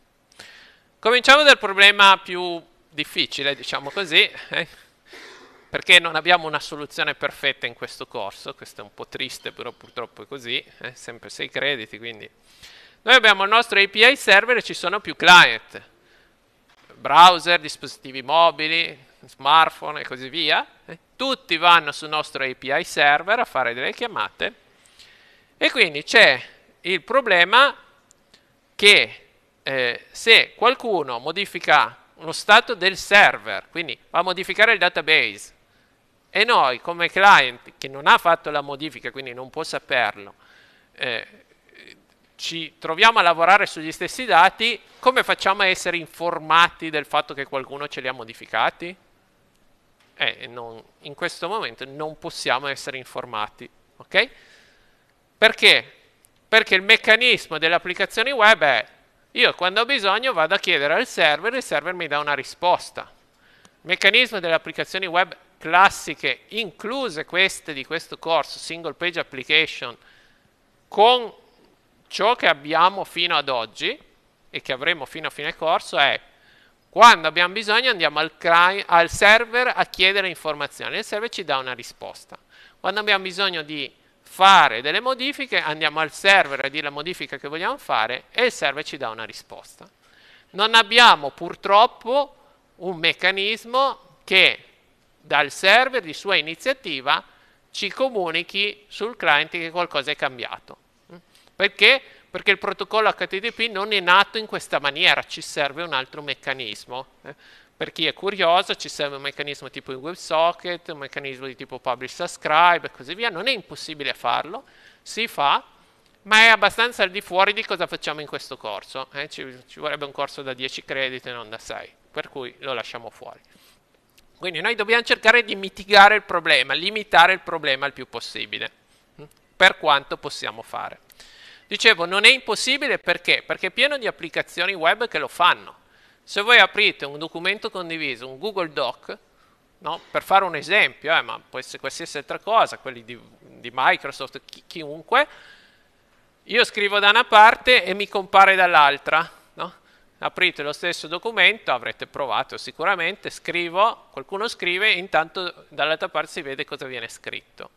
Cominciamo dal problema più difficile, diciamo così, eh? perché non abbiamo una soluzione perfetta in questo corso, questo è un po' triste però purtroppo è così, eh? sempre 6 crediti quindi... Noi abbiamo il nostro API server e ci sono più client, browser, dispositivi mobili, smartphone e così via, eh. tutti vanno sul nostro API server a fare delle chiamate e quindi c'è il problema che eh, se qualcuno modifica lo stato del server, quindi va a modificare il database, e noi come client che non ha fatto la modifica, quindi non può saperlo, eh, ci troviamo a lavorare sugli stessi dati, come facciamo a essere informati del fatto che qualcuno ce li ha modificati? Eh, non, in questo momento non possiamo essere informati, ok? Perché? Perché il meccanismo delle applicazioni web è io quando ho bisogno vado a chiedere al server, e il server mi dà una risposta. Il meccanismo delle applicazioni web classiche, incluse queste di questo corso, single page application, con ciò che abbiamo fino ad oggi e che avremo fino a fine corso è quando abbiamo bisogno andiamo al, al server a chiedere informazioni, il server ci dà una risposta. Quando abbiamo bisogno di fare delle modifiche andiamo al server a dire la modifica che vogliamo fare e il server ci dà una risposta. Non abbiamo purtroppo un meccanismo che dal server di sua iniziativa ci comunichi sul client che qualcosa è cambiato. Perché? Perché il protocollo HTTP non è nato in questa maniera, ci serve un altro meccanismo. Eh. Per chi è curioso ci serve un meccanismo tipo il WebSocket, un meccanismo di tipo Publish Subscribe e così via, non è impossibile farlo, si fa, ma è abbastanza al di fuori di cosa facciamo in questo corso. Eh? Ci, ci, vorrebbe un corso da 10 crediti e non da 6, per cui lo lasciamo fuori. Quindi noi dobbiamo cercare di mitigare il problema, limitare il problema il più possibile, mm, per quanto possiamo fare. Dicevo, non è impossibile perché? Perché è pieno di applicazioni web che lo fanno. Se voi aprite un documento condiviso, un Google Doc, no? per fare un esempio, eh, ma può essere qualsiasi altra cosa, quelli di, di Microsoft, chi, chiunque, io scrivo da una parte e mi compare dall'altra aprite lo stesso documento, avrete provato sicuramente, scrivo, qualcuno scrive, intanto dall'altra parte si vede cosa viene scritto.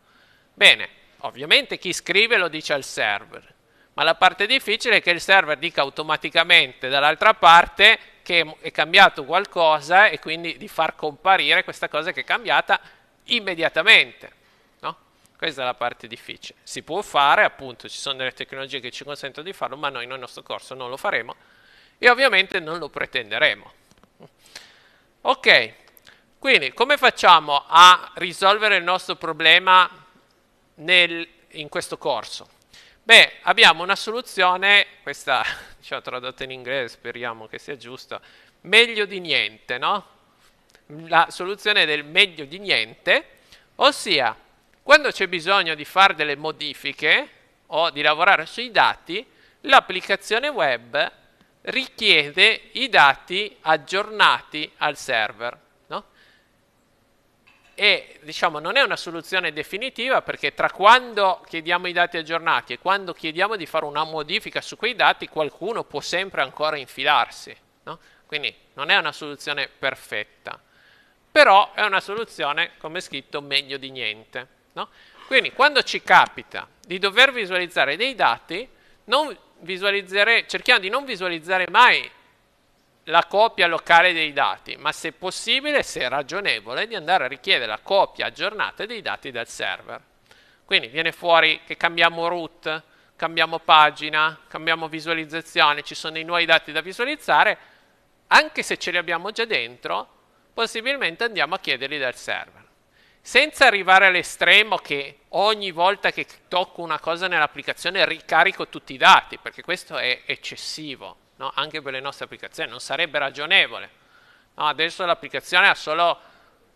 Bene, ovviamente chi scrive lo dice al server, ma la parte difficile è che il server dica automaticamente dall'altra parte che è cambiato qualcosa e quindi di far comparire questa cosa che è cambiata immediatamente. Questa è la parte difficile. Si può fare, appunto, ci sono delle tecnologie che ci consentono di farlo, ma noi nel nostro corso non lo faremo e ovviamente non lo pretenderemo. Ok, quindi come facciamo a risolvere il nostro problema nel, in questo corso? Beh, abbiamo una soluzione, questa [LAUGHS] diciamo, tradotta in inglese, speriamo che sia giusta, meglio di niente, no? La soluzione del meglio di niente, ossia quando c'è bisogno di fare delle modifiche o di lavorare sui dati, l'applicazione web richiede i dati aggiornati al server. No? E diciamo non è una soluzione definitiva perché tra quando chiediamo i dati aggiornati e quando chiediamo di fare una modifica su quei dati qualcuno può sempre ancora infilarsi. No? Quindi non è una soluzione perfetta, però è una soluzione, come scritto, meglio di niente. No? Quindi quando ci capita di dover visualizzare dei dati, non cerchiamo di non visualizzare mai la copia locale dei dati, ma se possibile, se ragionevole, di andare a richiedere la copia aggiornata dei dati dal server. Quindi viene fuori che cambiamo root, cambiamo pagina, cambiamo visualizzazione, ci sono dei nuovi dati da visualizzare, anche se ce li abbiamo già dentro, possibilmente andiamo a chiederli dal server senza arrivare all'estremo che ogni volta che tocco una cosa nell'applicazione ricarico tutti i dati, perché questo è eccessivo, no? anche per le nostre applicazioni, non sarebbe ragionevole. No, adesso l'applicazione ha solo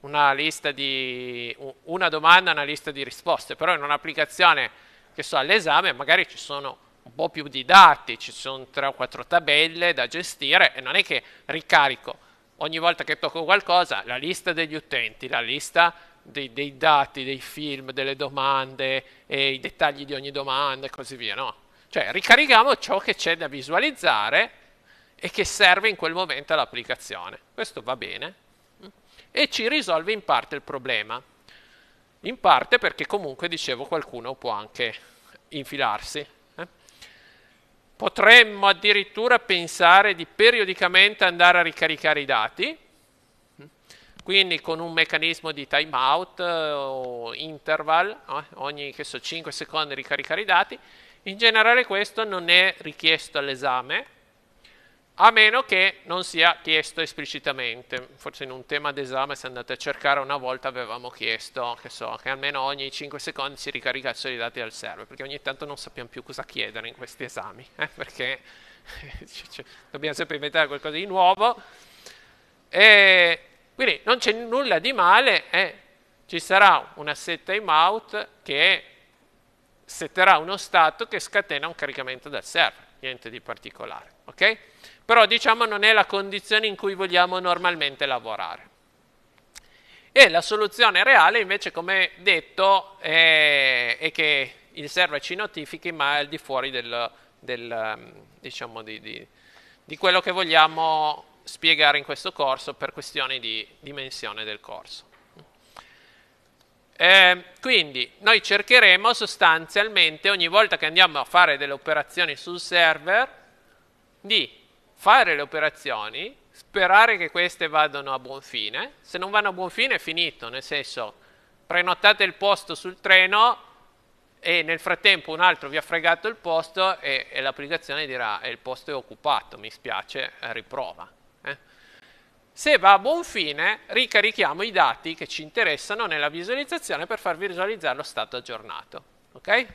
una, di, una domanda e una lista di risposte, però in un'applicazione che so all'esame magari ci sono un po' più di dati, ci sono tre o quattro tabelle da gestire e non è che ricarico ogni volta che tocco qualcosa la lista degli utenti, la lista dei, dei, dati, dei film, delle domande e i dettagli di ogni domanda e così via, no? Cioè ricarichiamo ciò che c'è da visualizzare e che serve in quel momento all'applicazione. Questo va bene mm? e ci risolve in parte il problema. In parte perché comunque, dicevo, qualcuno può anche infilarsi. Eh? Potremmo addirittura pensare di periodicamente andare a ricaricare i dati, quindi con un meccanismo di timeout eh, o interval, eh, ogni so, 5 secondi ricaricare i dati, in generale questo non è richiesto all'esame, a meno che non sia chiesto esplicitamente. Forse in un tema d'esame, se andate a cercare una volta, avevamo chiesto che, so, che almeno ogni 5 secondi si ricaricassero i dati dal server, perché ogni tanto non sappiamo più cosa chiedere in questi esami, eh, [LAUGHS] perché [LAUGHS] cioè, dobbiamo sempre inventare qualcosa di nuovo. E quindi non c'è nulla di male, eh. ci sarà una set timeout che setterà uno stato che scatena un caricamento dal server, niente di particolare, ok? Però diciamo non è la condizione in cui vogliamo normalmente lavorare. E la soluzione reale invece, come detto, è, è che il server ci notifichi ma è al di fuori del, del ehm, diciamo di, di, di quello che vogliamo spiegare in questo corso per questioni di dimensione del corso. Eh, quindi noi cercheremo sostanzialmente ogni volta che andiamo a fare delle operazioni sul server di fare le operazioni, sperare che queste vadano a buon fine, se non vanno a buon fine è finito, nel senso prenotate il posto sul treno e nel frattempo un altro vi ha fregato il posto e, e l'applicazione dirà eh, il posto è occupato, mi spiace, riprova. Se va a buon fine, ricarichiamo i dati che ci interessano nella visualizzazione per far visualizzare lo stato aggiornato. Okay?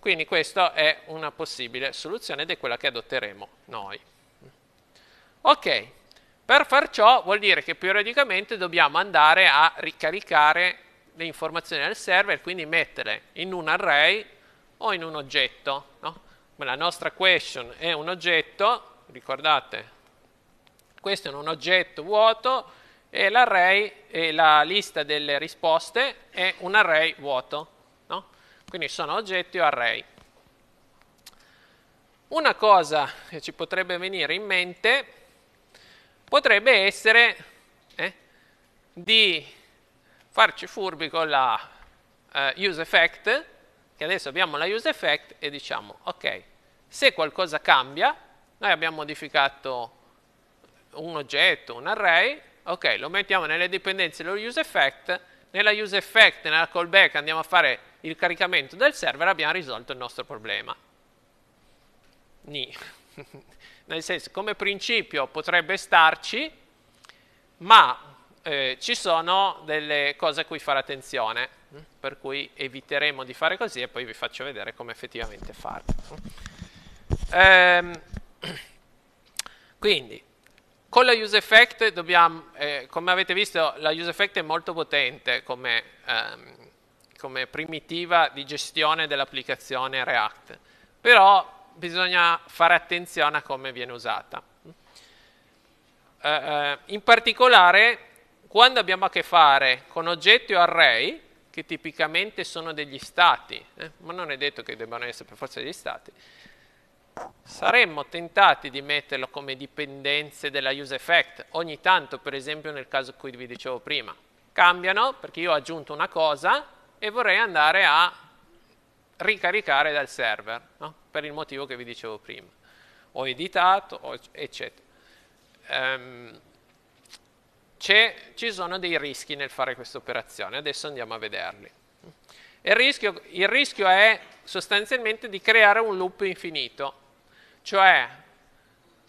Quindi questa è una possibile soluzione ed è quella che adotteremo noi. Ok, per far ciò vuol dire che periodicamente dobbiamo andare a ricaricare le informazioni al server, quindi metterle in un array o in un oggetto. No? La nostra question è un oggetto, ricordate questo è un oggetto vuoto e l'array, e la lista delle risposte è un array vuoto. No? Quindi sono oggetti o array. Una cosa che ci potrebbe venire in mente potrebbe essere eh, di farci furbi con la eh, use effect, che adesso abbiamo la use effect e diciamo ok, se qualcosa cambia, noi abbiamo modificato un oggetto, un array, ok, lo mettiamo nelle dipendenze dello useEffect, nella useEffect, nella callback andiamo a fare il caricamento del server, abbiamo risolto il nostro problema. Ni. [LAUGHS] Nel senso, come principio potrebbe starci, ma eh, ci sono delle cose a cui fare attenzione, mm, per cui eviteremo di fare così e poi vi faccio vedere come effettivamente farlo. Eh? Ehm, [CLEARS THROAT] quindi, con la use effect dobbiamo, eh, come avete visto, la use effect è molto potente come, ehm, come primitiva di gestione dell'applicazione React, però bisogna fare attenzione a come viene usata. Eh, eh in particolare, quando abbiamo a che fare con oggetti o array, che tipicamente sono degli stati, eh, ma non è detto che debbano essere per forza degli stati, Saremmo tentati di metterlo come dipendenze della use effect, ogni tanto per esempio nel caso in cui vi dicevo prima. Cambiano perché io ho aggiunto una cosa e vorrei andare a ricaricare dal server, no? per il motivo che vi dicevo prima. Ho editato, eccetera. Um, ci sono dei rischi nel fare questa operazione, adesso andiamo a vederli. Il rischio, il rischio è sostanzialmente di creare un loop infinito, cioè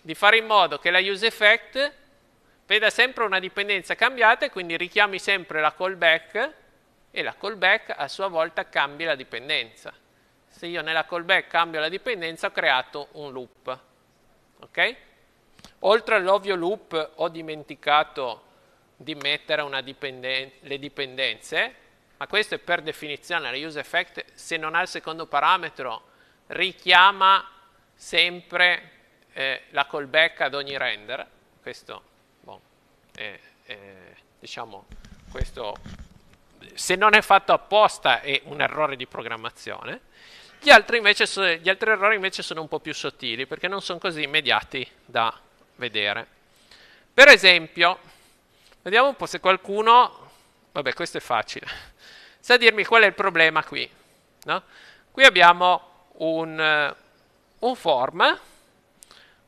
di fare in modo che la useEffect veda sempre una dipendenza cambiata e quindi richiami sempre la callback e la callback a sua volta cambi la dipendenza. Se io nella callback cambio la dipendenza ho creato un loop. Ok? Oltre all'ovvio loop ho dimenticato di mettere dipenden le dipendenze, ma questo è per definizione, la useEffect se non ha il secondo parametro richiama sempre eh, la callback ad ogni render, questo, bon, eh, eh, diciamo, questo se non è fatto apposta è un errore di programmazione, gli altri, invece, gli altri errori invece sono un po' più sottili perché non sono così immediati da vedere. Per esempio, vediamo un po' se qualcuno, vabbè questo è facile, sa dirmi qual è il problema qui. No? Qui abbiamo un, un form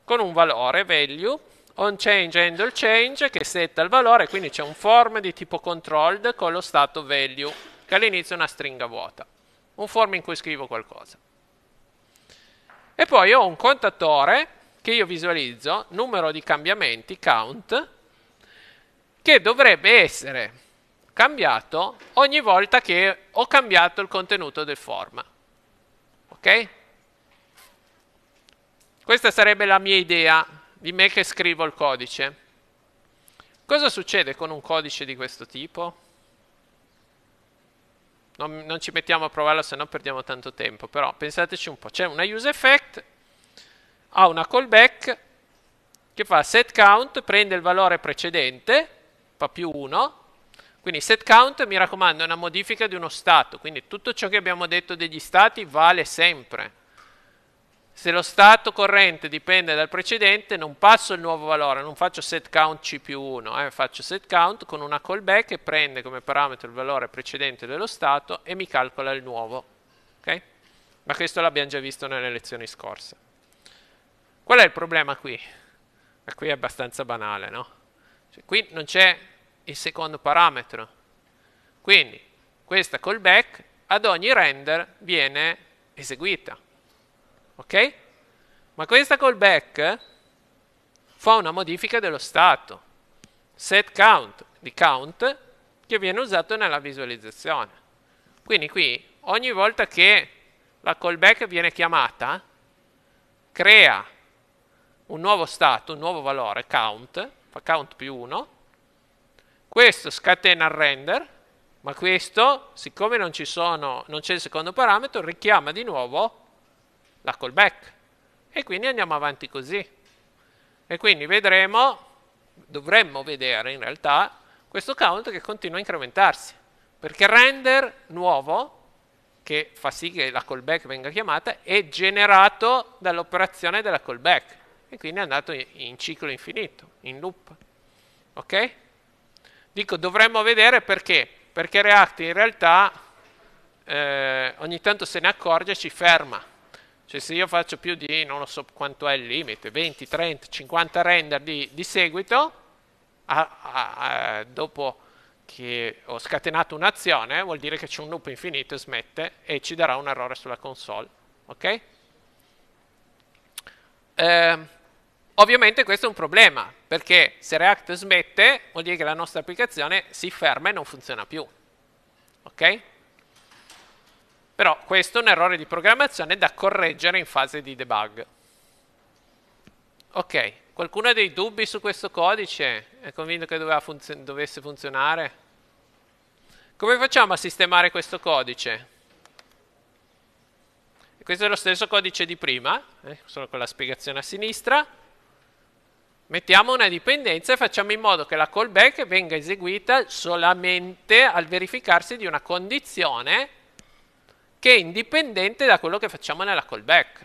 con un valore value on change handle change che setta il valore, quindi c'è un form di tipo controlled con lo stato value, che all'inizio è una stringa vuota, un form in cui scrivo qualcosa. E poi ho un contatore che io visualizzo, numero di cambiamenti, count, che dovrebbe essere cambiato ogni volta che ho cambiato il contenuto del form. Ok? Questa sarebbe la mia idea di me che scrivo il codice. Cosa succede con un codice di questo tipo? Non, non ci mettiamo a provarlo, se no perdiamo tanto tempo, però pensateci un po'. C'è una use effect, ha una callback che fa set count, prende il valore precedente, fa più 1, quindi set count, mi raccomando, è una modifica di uno stato, quindi tutto ciò che abbiamo detto degli stati vale sempre. Se lo stato corrente dipende dal precedente, non passo il nuovo valore, non faccio set count C più 1, eh, faccio set count con una callback che prende come parametro il valore precedente dello stato e mi calcola il nuovo. Okay? Ma questo l'abbiamo già visto nelle lezioni scorse. Qual è il problema qui? Ma qui è abbastanza banale, no? Cioè, qui non c'è il secondo parametro. Quindi questa callback ad ogni render viene eseguita. Ok? Ma questa callback fa una modifica dello stato, set count di count, che viene usato nella visualizzazione. Quindi qui, ogni volta che la callback viene chiamata, crea un nuovo stato, un nuovo valore, count, fa count più 1, questo scatena il render, ma questo, siccome non c'è il secondo parametro, richiama di nuovo la callback. E quindi andiamo avanti così. E quindi vedremo, dovremmo vedere in realtà, questo count che continua a incrementarsi. Perché render nuovo, che fa sì che la callback venga chiamata, è generato dall'operazione della callback. E quindi è andato in ciclo infinito, in loop. Ok? Dico dovremmo vedere perché. Perché React in realtà eh, ogni tanto se ne accorge e ci ferma cioè se io faccio più di, non so quanto è il limite, 20, 30, 50 render di, di seguito, a, a, a, dopo che ho scatenato un'azione, vuol dire che c'è un loop infinito e smette e ci darà un errore sulla console. Ok? Eh, ovviamente questo è un problema, perché se React smette vuol dire che la nostra applicazione si ferma e non funziona più. Ok? Però questo è un errore di programmazione da correggere in fase di debug. Ok, qualcuno ha dei dubbi su questo codice? È convinto che funzio dovesse funzionare? Come facciamo a sistemare questo codice? Questo è lo stesso codice di prima, eh, solo con la spiegazione a sinistra. Mettiamo una dipendenza e facciamo in modo che la callback venga eseguita solamente al verificarsi di una condizione che è indipendente da quello che facciamo nella callback.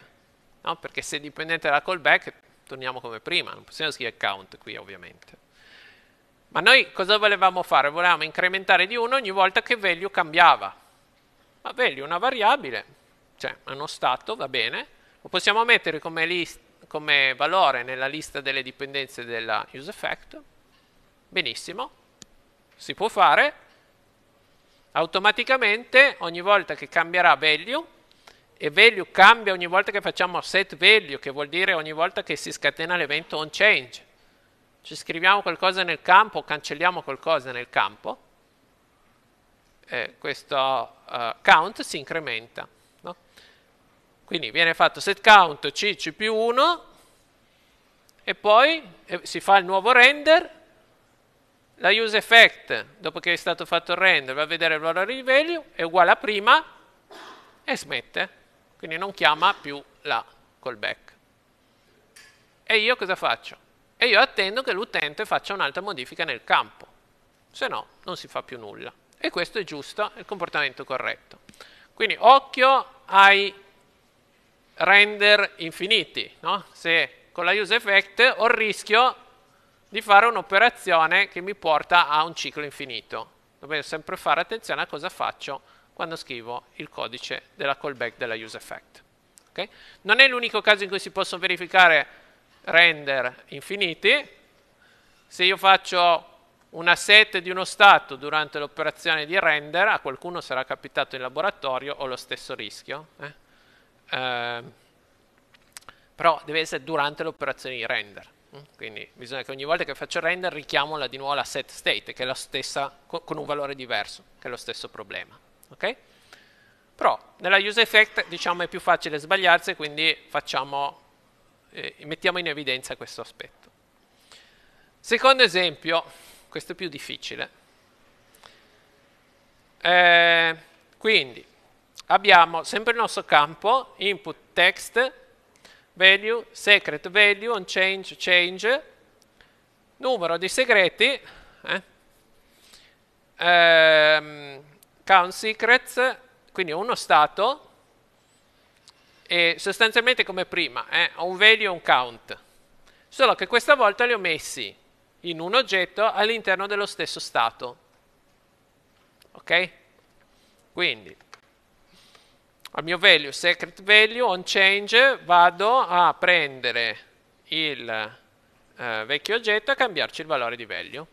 No? Perché se è dipendente dalla callback, torniamo come prima, non possiamo scrivere count qui ovviamente. Ma noi cosa volevamo fare? Volevamo incrementare di 1 ogni volta che value cambiava. Ma value è una variabile, cioè è uno stato, va bene, lo possiamo mettere come, list, come valore nella lista delle dipendenze della useEffect, benissimo, si può fare, automaticamente ogni volta che cambierà value, e value cambia ogni volta che facciamo set value, che vuol dire ogni volta che si scatena l'evento on change. Ci scriviamo qualcosa nel campo, cancelliamo qualcosa nel campo, eh, questo uh, count si incrementa. No? Quindi viene fatto set count cc più 1 e poi eh, si fa il nuovo render la use effect, dopo che è stato fatto il render, va a vedere il valore di value, è uguale a prima e smette, quindi non chiama più la callback. E io cosa faccio? E io attendo che l'utente faccia un'altra modifica nel campo, se no non si fa più nulla. E questo è giusto, è il comportamento corretto. Quindi occhio ai render infiniti, no? se con la use effect ho il rischio di fare un'operazione che mi porta a un ciclo infinito. Dovete sempre fare attenzione a cosa faccio quando scrivo il codice della callback della useEffect. Okay? Non è l'unico caso in cui si possono verificare render infiniti. Se io faccio una set di uno stato durante l'operazione di render, a qualcuno sarà capitato in laboratorio, ho lo stesso rischio. Eh? Eh, però deve essere durante l'operazione di render. Quindi bisogna che ogni volta che faccio render richiamola di nuovo alla set state, che è la stessa, con un valore diverso, che è lo stesso problema. ok Però nella use effect diciamo è più facile sbagliarsi, quindi facciamo, eh, mettiamo in evidenza questo aspetto. Secondo esempio, questo è più difficile. Eh, quindi abbiamo sempre il nostro campo input text value, secret value, unchange, change, numero di segreti, eh? ehm, count secrets, quindi uno stato, e sostanzialmente come prima, eh? ho un value e un count, solo che questa volta li ho messi in un oggetto all'interno dello stesso stato. Ok? Quindi al mio value, secret value, on change, vado a prendere il eh, vecchio oggetto e cambiarci il valore di value.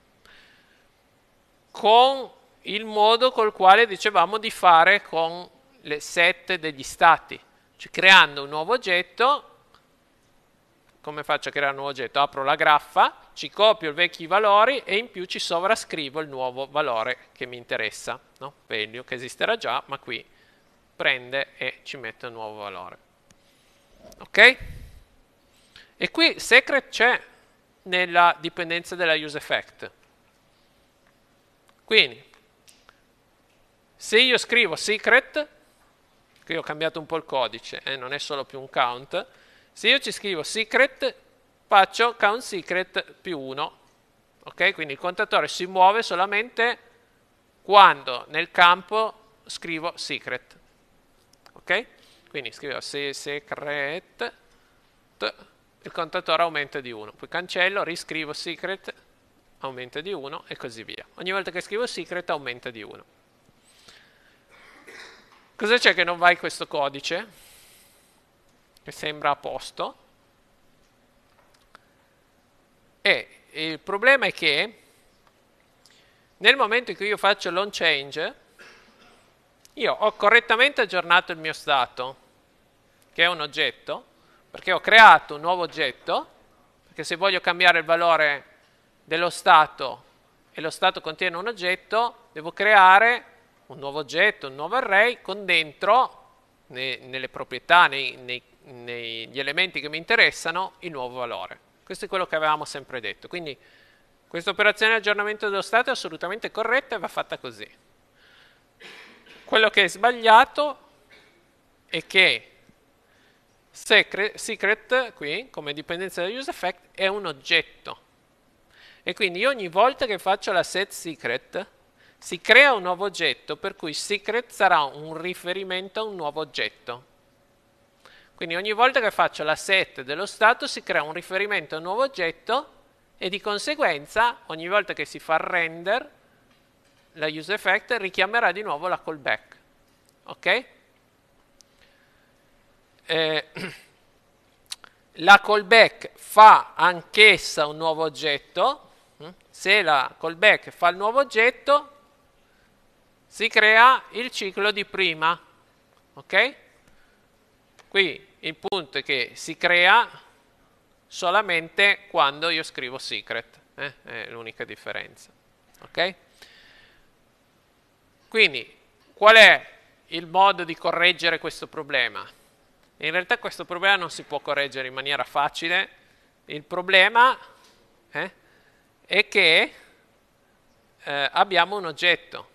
Con il modo col quale dicevamo di fare con le set degli stati, cioè creando un nuovo oggetto, come faccio a creare un nuovo oggetto? Apro la graffa, ci copio i vecchi valori e in più ci sovrascrivo il nuovo valore che mi interessa, no? value che esisterà già, ma qui prende e ci mette un nuovo valore. Ok? E qui secret c'è nella dipendenza della useEffect. Quindi, se io scrivo secret, qui ho cambiato un po' il codice, eh, non è solo più un count, se io ci scrivo secret, faccio count secret più 1. Ok? Quindi il contatore si muove solamente quando nel campo scrivo secret ok? Quindi scrivo se secret t, il contatore aumenta di 1, poi cancello, riscrivo secret aumenta di 1 e così via. Ogni volta che scrivo secret aumenta di 1. Cosa c'è che non va in questo codice? Che sembra a posto. E il problema è che nel momento in cui io faccio l'onChange change io ho correttamente aggiornato il mio stato, che è un oggetto, perché ho creato un nuovo oggetto, perché se voglio cambiare il valore dello stato e lo stato contiene un oggetto, devo creare un nuovo oggetto, un nuovo array con dentro, ne, nelle proprietà, nei, nei, negli elementi che mi interessano, il nuovo valore. Questo è quello che avevamo sempre detto. Quindi questa operazione di aggiornamento dello stato è assolutamente corretta e va fatta così. Quello che è sbagliato è che secret, qui, come dipendenza da effect è un oggetto. E quindi ogni volta che faccio la set secret, si crea un nuovo oggetto, per cui secret sarà un riferimento a un nuovo oggetto. Quindi ogni volta che faccio la set dello stato si crea un riferimento a un nuovo oggetto e di conseguenza ogni volta che si fa render la use effect richiamerà di nuovo la callback. Ok? Eh, [CLEARS THROAT] la callback fa anch'essa un nuovo oggetto. Hm? Se la callback fa il nuovo oggetto, si crea il ciclo di prima. Ok? Qui il punto è che si crea solamente quando io scrivo secret. Eh? È l'unica differenza. Ok? Quindi, qual è il modo di correggere questo problema? In realtà questo problema non si può correggere in maniera facile, il problema eh, è che eh, abbiamo un oggetto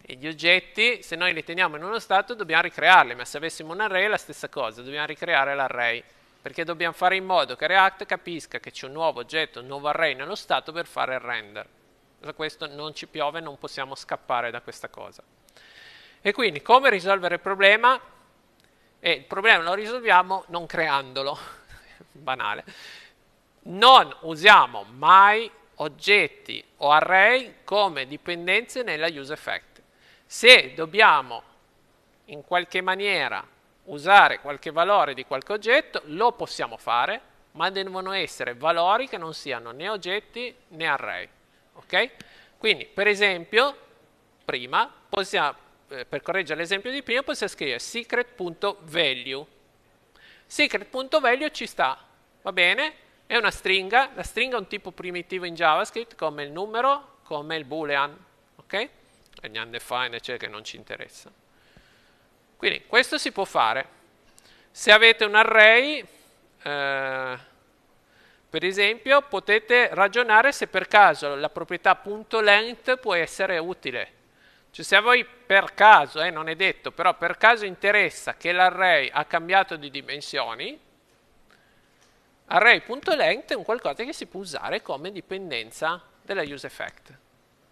e gli oggetti, se noi li teniamo in uno stato, dobbiamo ricrearli, ma se avessimo un array è la stessa cosa, dobbiamo ricreare l'array, perché dobbiamo fare in modo che React capisca che c'è un nuovo oggetto, un nuovo array nello stato per fare il render da questo non ci piove, non possiamo scappare da questa cosa. E quindi come risolvere il problema? E il problema lo risolviamo non creandolo, [LAUGHS] banale. Non usiamo mai oggetti o array come dipendenze nella use effect. Se dobbiamo in qualche maniera usare qualche valore di qualche oggetto, lo possiamo fare, ma devono essere valori che non siano né oggetti né array. Okay? Quindi, per esempio, prima, possiamo, eh, per correggere l'esempio di prima, possiamo scrivere secret.value. Secret.value ci sta, va bene? È una stringa, la stringa è un tipo primitivo in JavaScript come il numero, come il boolean, ok? E gli undefined, eccetera, che non ci interessa. Quindi questo si può fare. Se avete un array, eh, per esempio potete ragionare se per caso la proprietà punto .length può essere utile. Cioè se a voi per caso, eh, non è detto, però per caso interessa che l'array ha cambiato di dimensioni, array.length è un qualcosa che si può usare come dipendenza della useEffect.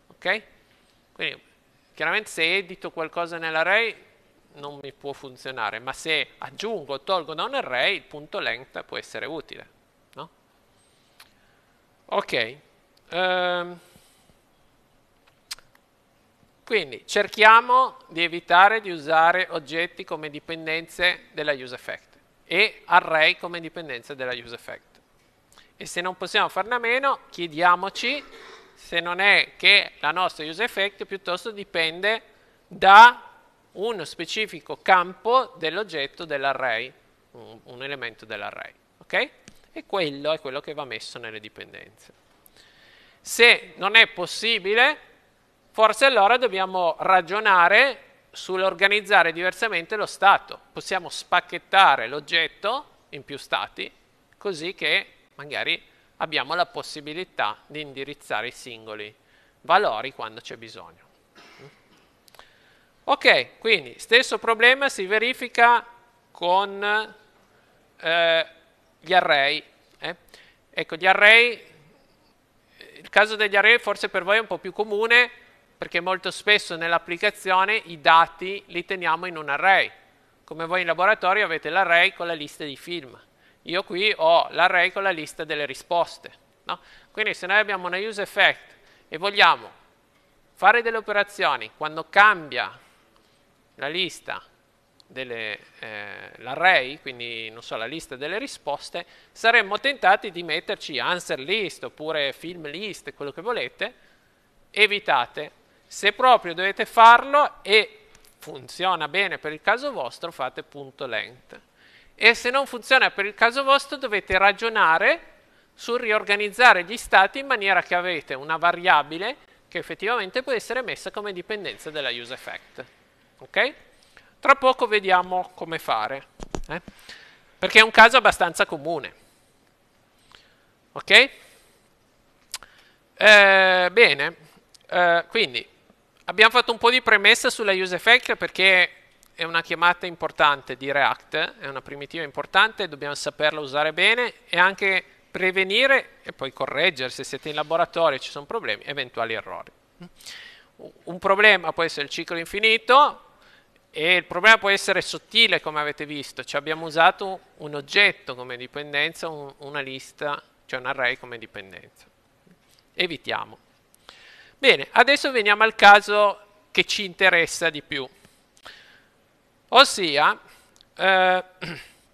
Ok? Quindi chiaramente se edito qualcosa nell'array non mi può funzionare, ma se aggiungo o tolgo da un array il punto length può essere utile. Ok, um, quindi cerchiamo di evitare di usare oggetti come dipendenze della use effect e array come dipendenze della use effect. E se non possiamo farne a meno, chiediamoci se non è che la nostra use effect piuttosto dipende da uno specifico campo dell'oggetto dell'array, un, un elemento dell'array. Ok? e quello è quello che va messo nelle dipendenze. Se non è possibile, forse allora dobbiamo ragionare sull'organizzare diversamente lo stato. Possiamo spacchettare l'oggetto in più stati, così che magari abbiamo la possibilità di indirizzare i singoli valori quando c'è bisogno. Ok, quindi stesso problema si verifica con eh, gli array. Eh? Ecco, gli array, il caso degli array forse per voi è un po' più comune perché molto spesso nell'applicazione i dati li teniamo in un array. Come voi in laboratorio avete l'array con la lista di film. Io qui ho l'array con la lista delle risposte. No? Quindi se noi abbiamo una use effect e vogliamo fare delle operazioni quando cambia la lista delle, eh, l'array, quindi non so, la lista delle risposte, saremmo tentati di metterci answer list oppure film list, quello che volete, evitate. Se proprio dovete farlo e funziona bene per il caso vostro, fate punto .length. E se non funziona per il caso vostro, dovete ragionare sul riorganizzare gli stati in maniera che avete una variabile che effettivamente può essere messa come dipendenza della useEffect. Ok? Tra poco vediamo come fare, eh? perché è un caso abbastanza comune. Ok? Eh, bene, eh, quindi abbiamo fatto un po' di premessa sulla useEffect perché è una chiamata importante di React, è una primitiva importante, dobbiamo saperla usare bene e anche prevenire e poi correggere se siete in laboratorio e ci sono problemi, eventuali errori. Un problema può essere il ciclo infinito, e il problema può essere sottile, come avete visto, cioè abbiamo usato un oggetto come dipendenza, un, una lista, cioè un array come dipendenza. Evitiamo. Bene, adesso veniamo al caso che ci interessa di più, ossia eh,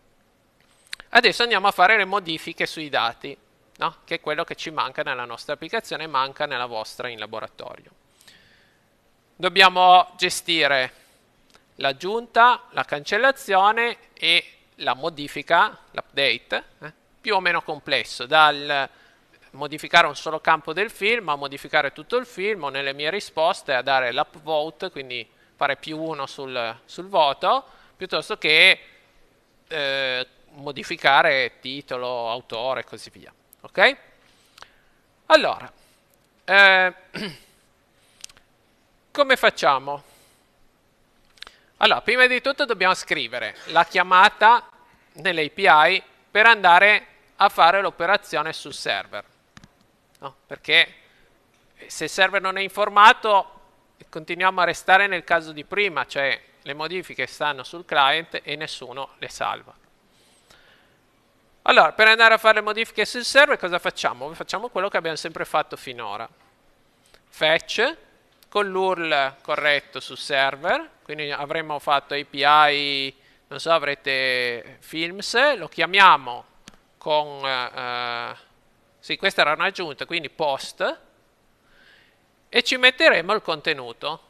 [CLEARS THROAT] adesso andiamo a fare le modifiche sui dati, no? che è quello che ci manca nella nostra applicazione manca nella vostra in laboratorio. Dobbiamo gestire l'aggiunta, la cancellazione e la modifica, l'update, eh, più o meno complesso, dal modificare un solo campo del film a modificare tutto il film o nelle mie risposte a dare l'upvote, quindi fare più uno sul, sul voto, piuttosto che eh, modificare titolo, autore e così via. Ok? Allora, eh, [CLEARS THROAT] come facciamo? Allora, prima di tutto dobbiamo scrivere la chiamata nell'API per andare a fare l'operazione sul server. No? Perché se il server non è informato, continuiamo a restare nel caso di prima, cioè le modifiche stanno sul client e nessuno le salva. Allora, per andare a fare le modifiche sul server cosa facciamo? Facciamo quello che abbiamo sempre fatto finora. Fetch con l'URL corretto su server, quindi avremmo fatto API, non so, avrete Films, lo chiamiamo con... Eh, sì, questa era un'aggiunta, quindi post, e ci metteremo il contenuto,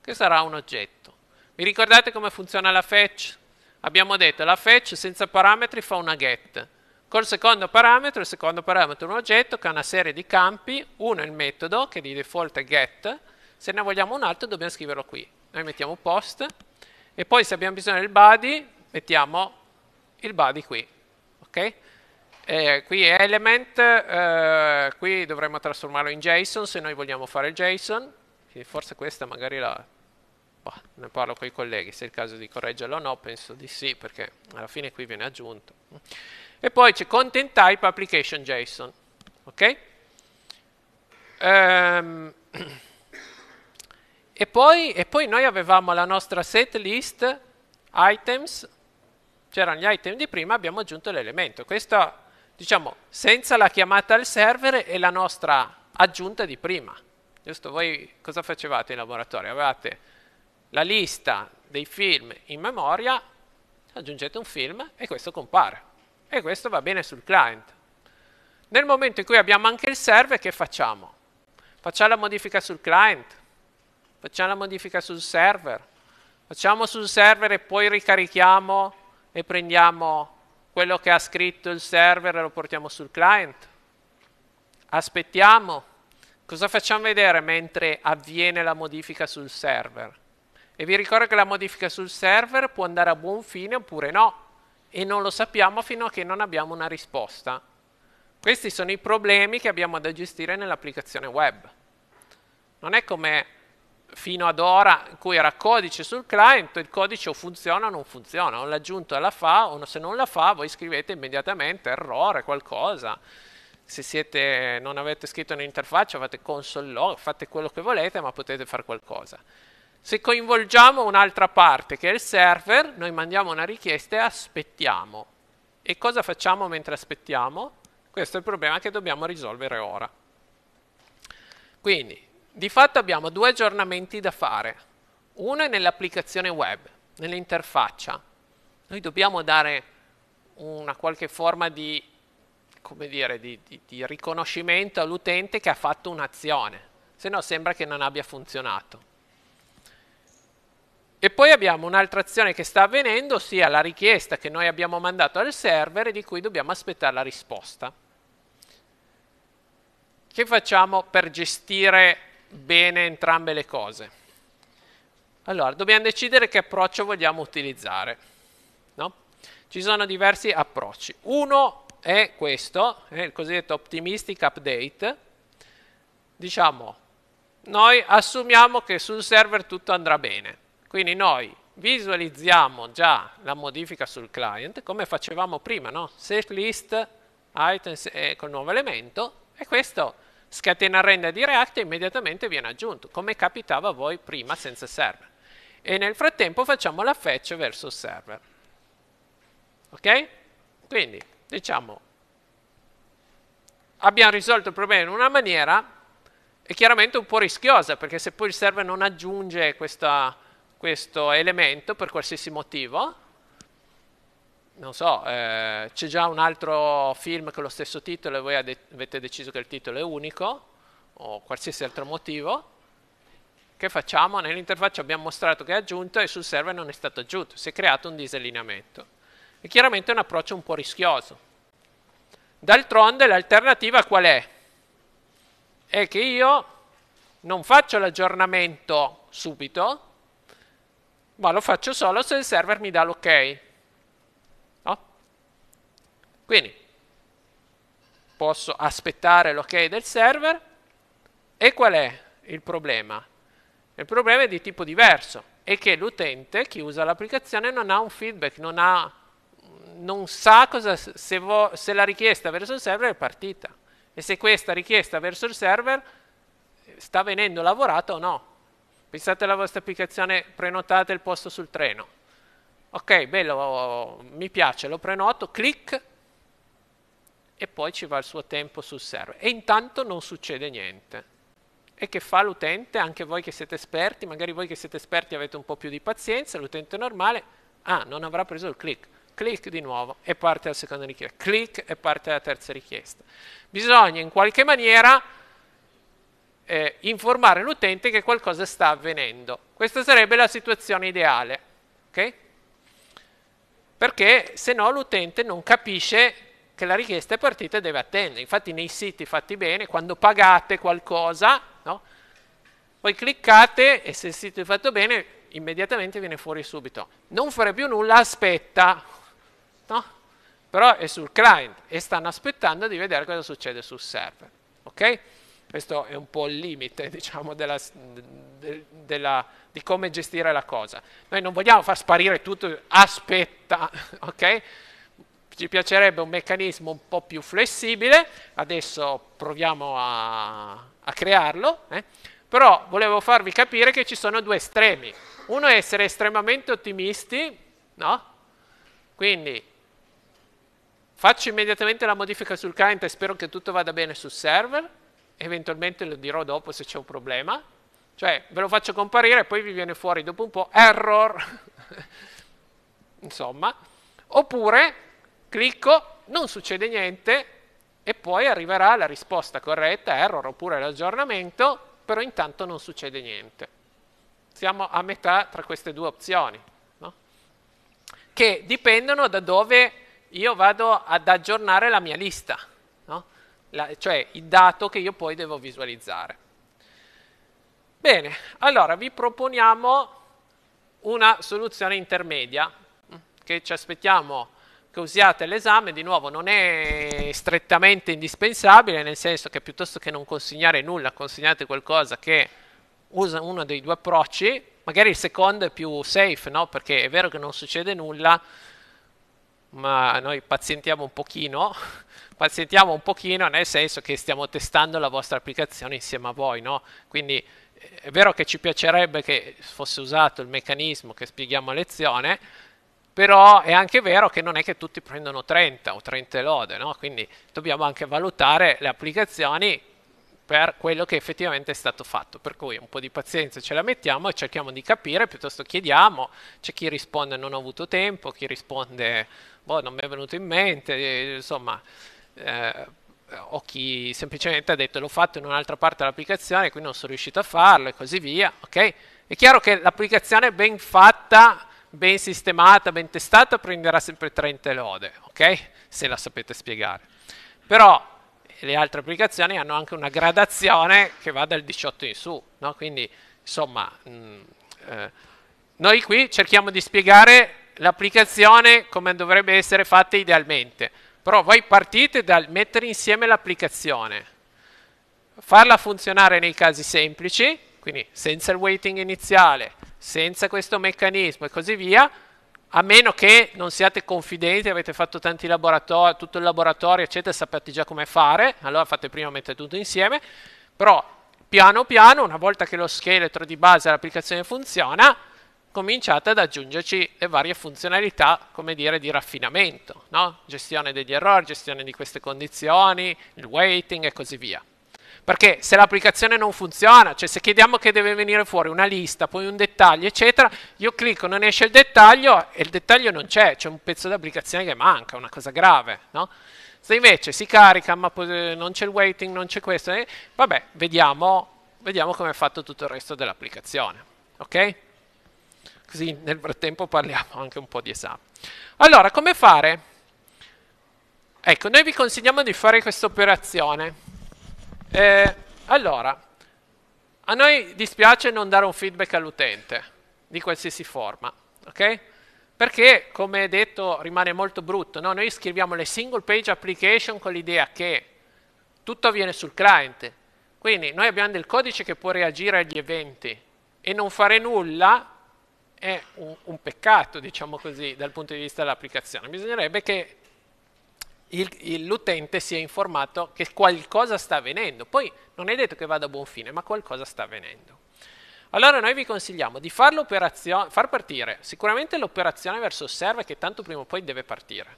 che sarà un oggetto. Vi ricordate come funziona la fetch? Abbiamo detto la fetch senza parametri fa una get. Col secondo parametro, il secondo parametro è un oggetto che ha una serie di campi, uno è il metodo, che di default è get, se ne vogliamo un altro dobbiamo scriverlo qui. Noi mettiamo post e poi se abbiamo bisogno del body mettiamo il body qui. Ok? Eh, qui è element, eh, qui dovremmo trasformarlo in JSON se noi vogliamo fare il JSON. Forse questa magari la bah, ne parlo con i colleghi, se è il caso di correggerlo o no, penso di sì, perché alla fine qui viene aggiunto. E poi c'è content type application JSON, ok? Um, [CLEARS THROAT] E poi, e poi, noi avevamo la nostra set list items, c'erano gli item di prima, abbiamo aggiunto l'elemento. Questo, diciamo, senza la chiamata al server è la nostra aggiunta di prima. Giusto? Voi cosa facevate in laboratorio? Avevate la lista dei film in memoria, aggiungete un film e questo compare. E questo va bene sul client. Nel momento in cui abbiamo anche il server, che facciamo? Facciamo la modifica sul client? facciamo la modifica sul server, facciamo sul server e poi ricarichiamo e prendiamo quello che ha scritto il server e lo portiamo sul client. Aspettiamo. Cosa facciamo vedere mentre avviene la modifica sul server? E vi ricordo che la modifica sul server può andare a buon fine oppure no, e non lo sappiamo fino a che non abbiamo una risposta. Questi sono i problemi che abbiamo da gestire nell'applicazione web. Non è come fino ad ora in cui era codice sul client, il codice o funziona o non funziona, o l'aggiunta la fa o se non la fa voi scrivete immediatamente errore, qualcosa. Se siete, non avete scritto un'interfaccia fate console log, fate quello che volete ma potete fare qualcosa. Se coinvolgiamo un'altra parte che è il server, noi mandiamo una richiesta e aspettiamo. E cosa facciamo mentre aspettiamo? Questo è il problema che dobbiamo risolvere ora. Quindi di fatto abbiamo due aggiornamenti da fare. Uno è nell'applicazione web, nell'interfaccia. Noi dobbiamo dare una qualche forma di, dire, di, di, di riconoscimento all'utente che ha fatto un'azione, se no sembra che non abbia funzionato. E poi abbiamo un'altra azione che sta avvenendo, ossia la richiesta che noi abbiamo mandato al server e di cui dobbiamo aspettare la risposta. Che facciamo per gestire bene entrambe le cose. Allora, dobbiamo decidere che approccio vogliamo utilizzare. No? Ci sono diversi approcci. Uno è questo, è il cosiddetto optimistic update. Diciamo, noi assumiamo che sul server tutto andrà bene. Quindi noi visualizziamo già la modifica sul client, come facevamo prima, no? Set list, items eh, con nuovo elemento, e questo scatena render di React e immediatamente viene aggiunto, come capitava a voi prima senza server. E nel frattempo facciamo la fetch verso server. Ok? Quindi, diciamo, abbiamo risolto il problema in una maniera, è chiaramente un po' rischiosa, perché se poi il server non aggiunge questa, questo elemento per qualsiasi motivo, non so, eh, c'è già un altro film con lo stesso titolo e voi avete deciso che il titolo è unico, o qualsiasi altro motivo, che facciamo? Nell'interfaccia abbiamo mostrato che è aggiunto e sul server non è stato aggiunto, si è creato un disallineamento. E chiaramente è un approccio un po' rischioso. D'altronde l'alternativa qual è? È che io non faccio l'aggiornamento subito, ma lo faccio solo se il server mi dà l'ok. Quindi posso aspettare l'ok del server e qual è il problema? Il problema è di tipo diverso, è che l'utente, chi usa l'applicazione, non ha un feedback, non, ha, non sa cosa, se, vo, se la richiesta verso il server è partita e se questa richiesta verso il server sta venendo lavorata o no. Pensate alla vostra applicazione, prenotate il posto sul treno. Ok, bello, mi piace, lo prenoto, clic, e poi ci va il suo tempo sul server. E intanto non succede niente. E che fa l'utente? Anche voi che siete esperti, magari voi che siete esperti avete un po' più di pazienza, l'utente normale, ah, non avrà preso il click. Clic di nuovo e parte la seconda richiesta. Clic e parte la terza richiesta. Bisogna in qualche maniera eh, informare l'utente che qualcosa sta avvenendo. Questa sarebbe la situazione ideale. Okay? Perché se no l'utente non capisce che la richiesta è partita e deve attendere. Infatti nei siti fatti bene, quando pagate qualcosa, no? poi cliccate e se il sito è fatto bene, immediatamente viene fuori subito. Non fare più nulla, aspetta. No? Però è sul client e stanno aspettando di vedere cosa succede sul server. Okay? Questo è un po' il limite, [LAUGHS] diciamo, della, de, della, di come gestire la cosa. Noi non vogliamo far sparire tutto, aspetta, [LAUGHS] ok? Ci piacerebbe un meccanismo un po' più flessibile, adesso proviamo a, a crearlo, eh? però volevo farvi capire che ci sono due estremi. Uno è essere estremamente ottimisti, no? Quindi faccio immediatamente la modifica sul client e spero che tutto vada bene sul server, eventualmente lo dirò dopo se c'è un problema, cioè ve lo faccio comparire e poi vi viene fuori dopo un po' error, [LAUGHS] insomma, oppure clicco, non succede niente e poi arriverà la risposta corretta, error oppure l'aggiornamento, però intanto non succede niente. Siamo a metà tra queste due opzioni, no? che dipendono da dove io vado ad aggiornare la mia lista, no? la, cioè il dato che io poi devo visualizzare. Bene, allora vi proponiamo una soluzione intermedia che ci aspettiamo che usiate all'esame, di nuovo, non è strettamente indispensabile, nel senso che piuttosto che non consegnare nulla, consegnate qualcosa che usa uno dei due approcci, magari il secondo è più safe, no? Perché è vero che non succede nulla, ma noi pazientiamo un pochino, [LAUGHS] pazientiamo un pochino nel senso che stiamo testando la vostra applicazione insieme a voi, no? Quindi eh, è vero che ci piacerebbe che fosse usato il meccanismo che spieghiamo a lezione, però è anche vero che non è che tutti prendono 30 o 30 lode, no? quindi dobbiamo anche valutare le applicazioni per quello che effettivamente è stato fatto, per cui un po' di pazienza ce la mettiamo e cerchiamo di capire, piuttosto chiediamo, c'è chi risponde non ho avuto tempo, chi risponde boh, non mi è venuto in mente, insomma, eh, o chi semplicemente ha detto l'ho fatto in un'altra parte dell'applicazione, qui non sono riuscito a farlo e così via, ok? È chiaro che l'applicazione ben fatta ben sistemata, ben testata, prenderà sempre 30 lode, ok? Se la sapete spiegare. Però le altre applicazioni hanno anche una gradazione che va dal 18 in su, no? Quindi, insomma, mh, mm, eh, noi qui cerchiamo di spiegare l'applicazione come dovrebbe essere fatta idealmente, però voi partite dal mettere insieme l'applicazione, farla funzionare nei casi semplici, quindi senza il waiting iniziale, senza questo meccanismo e così via, a meno che non siate confidenti, avete fatto tanti laboratori, tutto il laboratorio, eccetera, sapete già come fare, allora fate prima mettere tutto insieme, però piano piano, una volta che lo scheletro di base dell'applicazione funziona, cominciate ad aggiungerci le varie funzionalità, come dire, di raffinamento, no? gestione degli errori, gestione di queste condizioni, il weighting e così via. Perché se l'applicazione non funziona, cioè se chiediamo che deve venire fuori una lista, poi un dettaglio, eccetera, io clicco, non esce il dettaglio e il dettaglio non c'è, c'è un pezzo di applicazione che manca, una cosa grave, no? Se invece si carica, ma eh, non c'è il waiting, non c'è questo, eh, vabbè, vediamo, vediamo come è fatto tutto il resto dell'applicazione, ok? Così nel frattempo parliamo anche un po' di esame. Allora, come fare? Ecco, noi vi consigliamo di fare questa operazione eh, allora, a noi dispiace non dare un feedback all'utente di qualsiasi forma, ok? Perché, come detto, rimane molto brutto. No? Noi scriviamo le single page application con l'idea che tutto avviene sul client. Quindi noi abbiamo del codice che può reagire agli eventi e non fare nulla è un, un peccato, diciamo così, dal punto di vista dell'applicazione. Bisognerebbe che l'utente sia informato che qualcosa sta avvenendo. Poi non è detto che vada a buon fine, ma qualcosa sta avvenendo. Allora noi vi consigliamo di far, far partire sicuramente l'operazione verso server che tanto prima o poi deve partire,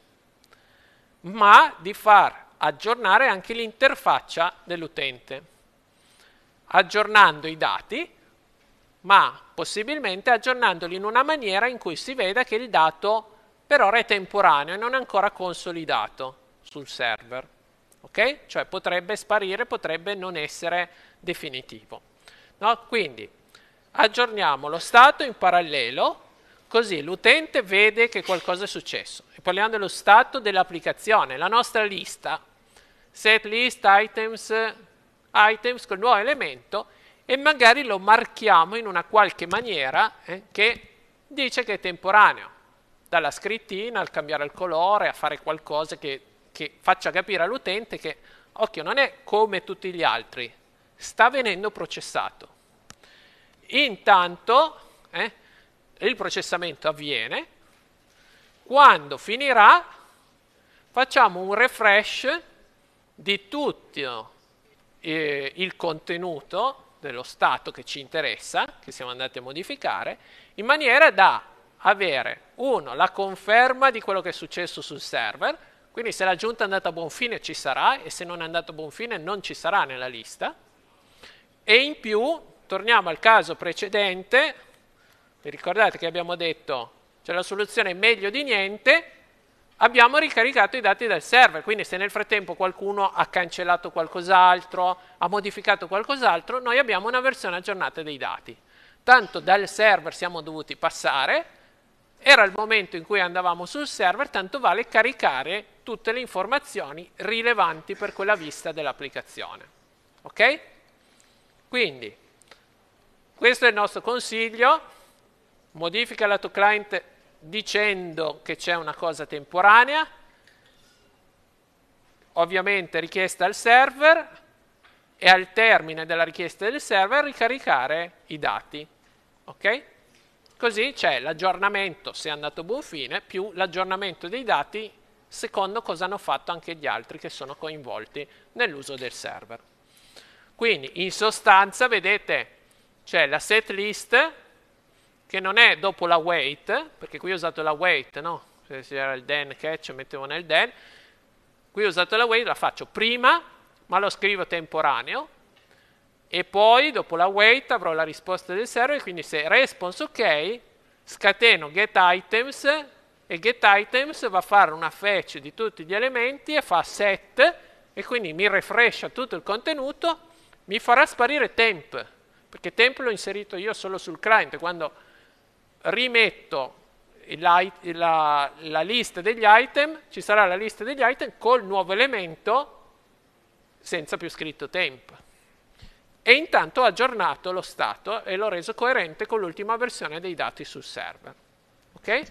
ma di far aggiornare anche l'interfaccia dell'utente, aggiornando i dati, ma possibilmente aggiornandoli in una maniera in cui si veda che il dato per ora è temporaneo e non è ancora consolidato sul server, ok? Cioè potrebbe sparire, potrebbe non essere definitivo. No? Quindi aggiorniamo lo stato in parallelo, così l'utente vede che qualcosa è successo. E parliamo dello stato dell'applicazione, la nostra lista, set list items, items col nuovo elemento e magari lo marchiamo in una qualche maniera eh, che dice che è temporaneo, dalla scrittina al cambiare il colore, a fare qualcosa che che faccia capire all'utente che, occhio, non è come tutti gli altri, sta venendo processato. Intanto eh, il processamento avviene, quando finirà facciamo un refresh di tutto eh, il contenuto dello stato che ci interessa, che siamo andati a modificare, in maniera da avere, uno, la conferma di quello che è successo sul server, quindi se la giunta è andata a buon fine ci sarà e se non è andata a buon fine non ci sarà nella lista. E in più, torniamo al caso precedente, vi ricordate che abbiamo detto c'è la soluzione meglio di niente, abbiamo ricaricato i dati dal server, quindi se nel frattempo qualcuno ha cancellato qualcos'altro, ha modificato qualcos'altro, noi abbiamo una versione aggiornata dei dati. Tanto dal server siamo dovuti passare, era il momento in cui andavamo sul server, tanto vale caricare tutte le informazioni rilevanti per quella vista dell'applicazione. Ok? Quindi, questo è il nostro consiglio. Modifica la tua client dicendo che c'è una cosa temporanea, ovviamente richiesta al server e al termine della richiesta del server ricaricare i dati. Ok? Così c'è l'aggiornamento, se è andato a buon fine, più l'aggiornamento dei dati secondo cosa hanno fatto anche gli altri che sono coinvolti nell'uso del server. Quindi in sostanza vedete c'è la set list che non è dopo la wait, perché qui ho usato la wait, no? Se c'era il den catch mettevo nel den, qui ho usato la wait, la faccio prima, ma lo scrivo temporaneo, e poi dopo la wait avrò la risposta del server, quindi se response ok, scateno getItems e getItems va a fare una fetch di tutti gli elementi e fa set e quindi mi refresha tutto il contenuto, mi farà sparire temp, perché temp l'ho inserito io solo sul client, quando rimetto la, la, la lista degli item, ci sarà la lista degli item col nuovo elemento senza più scritto temp e intanto ha aggiornato lo stato e l'ho reso coerente con l'ultima versione dei dati sul server. Okay?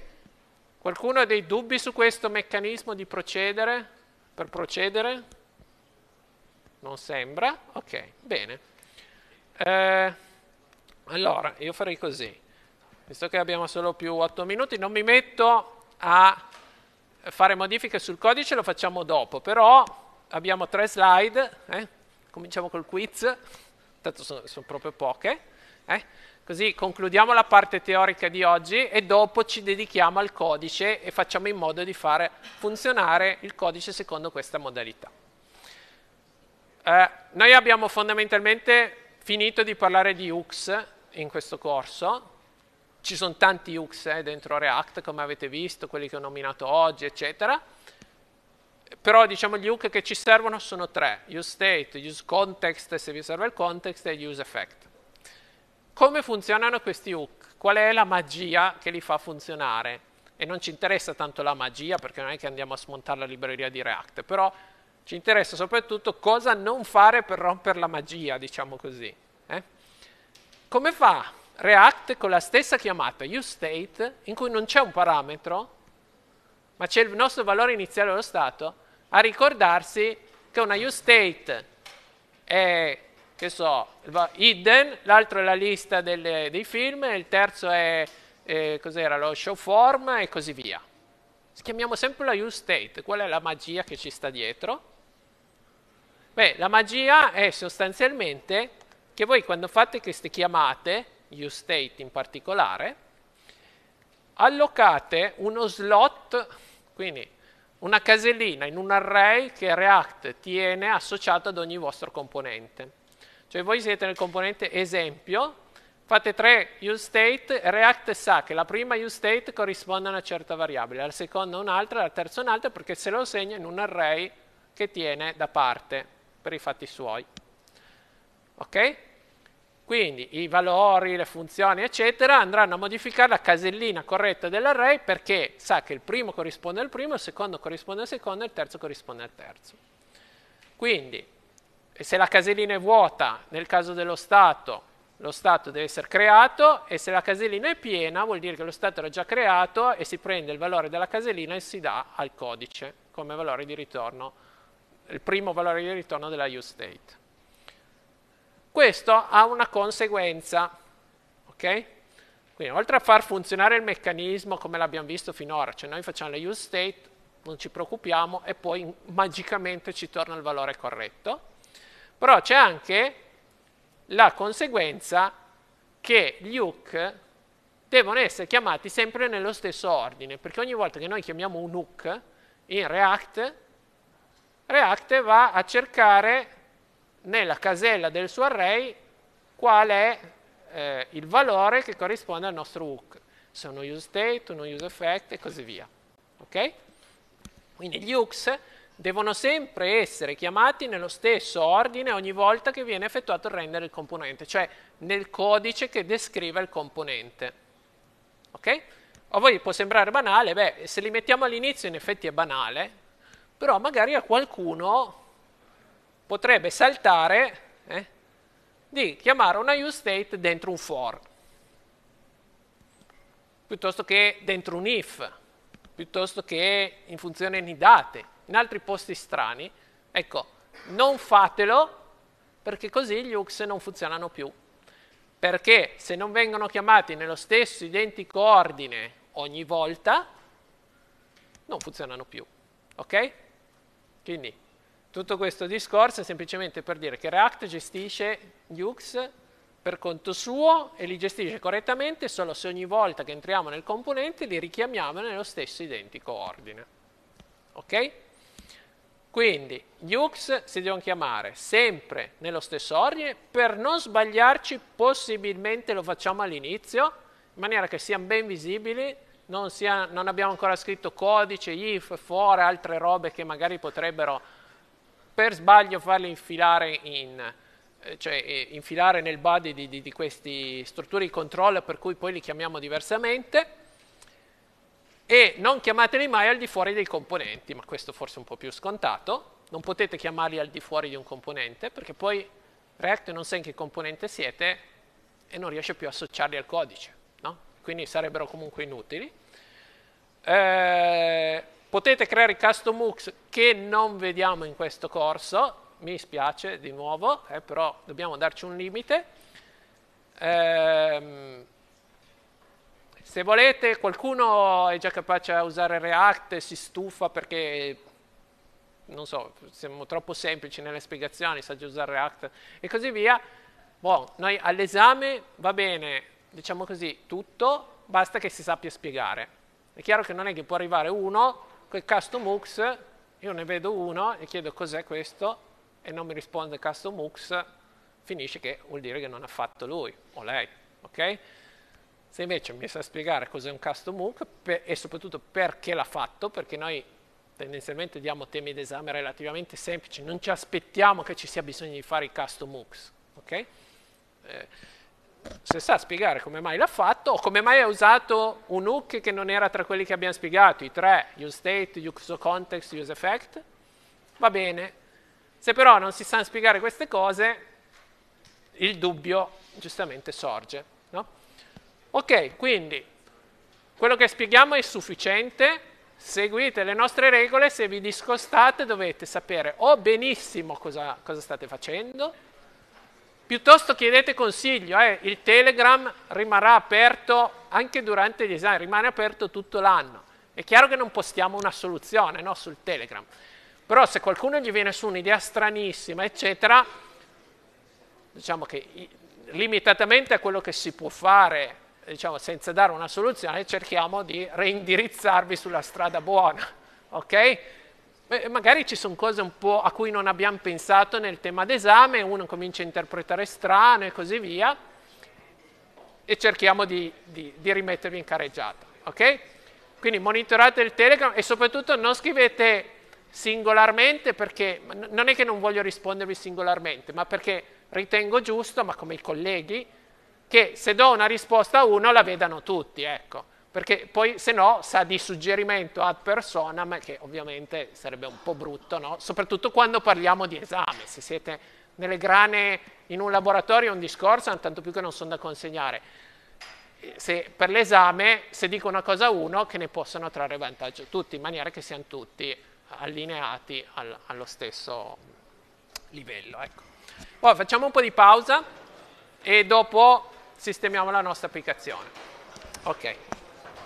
Qualcuno ha dei dubbi su questo meccanismo di procedere? Per procedere? Non sembra? Ok, bene. Eh, allora, io farei così. Visto che abbiamo solo più 8 minuti, non mi metto a fare modifiche sul codice, lo facciamo dopo, però abbiamo tre slide, eh? cominciamo col quiz tanto sono, sono proprio poche. Eh? Così concludiamo la parte teorica di oggi e dopo ci dedichiamo al codice e facciamo in modo di fare funzionare il codice secondo questa modalità. Eh, noi abbiamo fondamentalmente finito di parlare di UX in questo corso, ci sono tanti UX eh, dentro React come avete visto, quelli che ho nominato oggi eccetera, però diciamo gli hook che ci servono sono tre, use state, use context se vi serve il context e use effect. Come funzionano questi hook? Qual è la magia che li fa funzionare? E non ci interessa tanto la magia perché non è che andiamo a smontare la libreria di React, però ci interessa soprattutto cosa non fare per rompere la magia, diciamo così. Eh? Come fa React con la stessa chiamata useState in cui non c'è un parametro ma c'è il nostro valore iniziale dello Stato, a ricordarsi che una U-State è, che so, Hidden, l'altro è la lista delle, dei film, il terzo è, eh, cos'era, lo show form e così via. Chiamiamo sempre la U-State, qual è la magia che ci sta dietro? Beh, la magia è sostanzialmente che voi quando fate queste chiamate, U-State in particolare, allocate uno slot quindi una casellina in un array che React tiene associata ad ogni vostro componente. Cioè voi siete nel componente esempio, fate tre use state, React sa che la prima use state corrisponde a una certa variabile, la seconda un'altra, la terza un'altra, perché se lo segna in un array che tiene da parte per i fatti suoi. Ok? Quindi i valori, le funzioni, eccetera, andranno a modificare la casellina corretta dell'array perché sa che il primo corrisponde al primo, il secondo corrisponde al secondo e il terzo corrisponde al terzo. Quindi, se la casellina è vuota, nel caso dello stato, lo stato deve essere creato e se la casellina è piena vuol dire che lo stato era già creato e si prende il valore della casellina e si dà al codice come valore di ritorno, il primo valore di ritorno della useState. Questo ha una conseguenza, ok? Quindi oltre a far funzionare il meccanismo come l'abbiamo visto finora, cioè noi facciamo la use state, non ci preoccupiamo e poi magicamente ci torna il valore corretto, però c'è anche la conseguenza che gli hook devono essere chiamati sempre nello stesso ordine, perché ogni volta che noi chiamiamo un hook in React, React va a cercare nella casella del suo array qual è eh, il valore che corrisponde al nostro hook. Sono use state, uno use effect e così via. Okay? Quindi gli hooks devono sempre essere chiamati nello stesso ordine ogni volta che viene effettuato il render del componente, cioè nel codice che descrive il componente. Ok? A voi può sembrare banale, beh, se li mettiamo all'inizio in effetti è banale, però magari a qualcuno potrebbe saltare eh, di chiamare una useState dentro un for, piuttosto che dentro un if, piuttosto che in funzione nidate, in altri posti strani. Ecco, non fatelo perché così gli UX non funzionano più. Perché se non vengono chiamati nello stesso identico ordine ogni volta, non funzionano più. Ok? Quindi tutto questo discorso è semplicemente per dire che React gestisce gli UX per conto suo e li gestisce correttamente solo se ogni volta che entriamo nel componente li richiamiamo nello stesso identico ordine. Ok? Quindi gli UX si devono chiamare sempre nello stesso ordine, per non sbagliarci possibilmente lo facciamo all'inizio, in maniera che siano ben visibili, non, sia, non abbiamo ancora scritto codice, if, for, altre robe che magari potrebbero per sbaglio farli infilare, in, eh, cioè, eh, infilare nel body di, di, di queste strutture di controllo per cui poi li chiamiamo diversamente e non chiamateli mai al di fuori dei componenti, ma questo forse è un po' più scontato, non potete chiamarli al di fuori di un componente perché poi React non sa in che componente siete e non riesce più a associarli al codice, no? quindi sarebbero comunque inutili. Eh, Potete creare i custom hooks che non vediamo in questo corso, mi spiace di nuovo, eh, però dobbiamo darci un limite. Ehm, se volete, qualcuno è già capace a usare React e si stufa perché, non so, siamo troppo semplici nelle spiegazioni, sa già usare React e così via. Buon, noi all'esame va bene, diciamo così, tutto, basta che si sappia spiegare. È chiaro che non è che può arrivare uno Quel custom UX, io ne vedo uno e chiedo cos'è questo e non mi risponde custom UX, finisce che vuol dire che non ha fatto lui o lei, ok? Se invece mi sa spiegare cos'è un custom UX e soprattutto perché l'ha fatto, perché noi tendenzialmente diamo temi d'esame relativamente semplici, non ci aspettiamo che ci sia bisogno di fare i custom UX, ok? Eh, se sa spiegare come mai l'ha fatto o come mai ha usato un hook che non era tra quelli che abbiamo spiegato, i tre, useState, useContext, useEffect, va bene. Se però non si sa spiegare queste cose, il dubbio giustamente sorge. No? Ok, quindi quello che spieghiamo è sufficiente, seguite le nostre regole, se vi discostate dovete sapere o benissimo cosa, cosa state facendo, Piuttosto chiedete consiglio, eh, il Telegram rimarrà aperto anche durante gli esami, rimane aperto tutto l'anno. È chiaro che non postiamo una soluzione no, sul Telegram, però se qualcuno gli viene su un'idea stranissima, eccetera, diciamo che limitatamente a quello che si può fare, diciamo, senza dare una soluzione, cerchiamo di reindirizzarvi sulla strada buona, ok? magari ci sono cose un po' a cui non abbiamo pensato nel tema d'esame, uno comincia a interpretare strano e così via, e cerchiamo di, di, di rimettervi in careggiata, ok? Quindi monitorate il Telegram e soprattutto non scrivete singolarmente perché non è che non voglio rispondervi singolarmente, ma perché ritengo giusto, ma come i colleghi, che se do una risposta a uno la vedano tutti, ecco perché poi se no sa di suggerimento ad personam, che ovviamente sarebbe un po' brutto, no? soprattutto quando parliamo di esame, se siete nelle grane in un laboratorio è un discorso, tanto più che non sono da consegnare. Se, per l'esame, se dico una cosa a uno, che ne possano trarre vantaggio tutti, in maniera che siano tutti allineati al, allo stesso livello. Ecco. Poi facciamo un po' di pausa e dopo sistemiamo la nostra applicazione. Okay.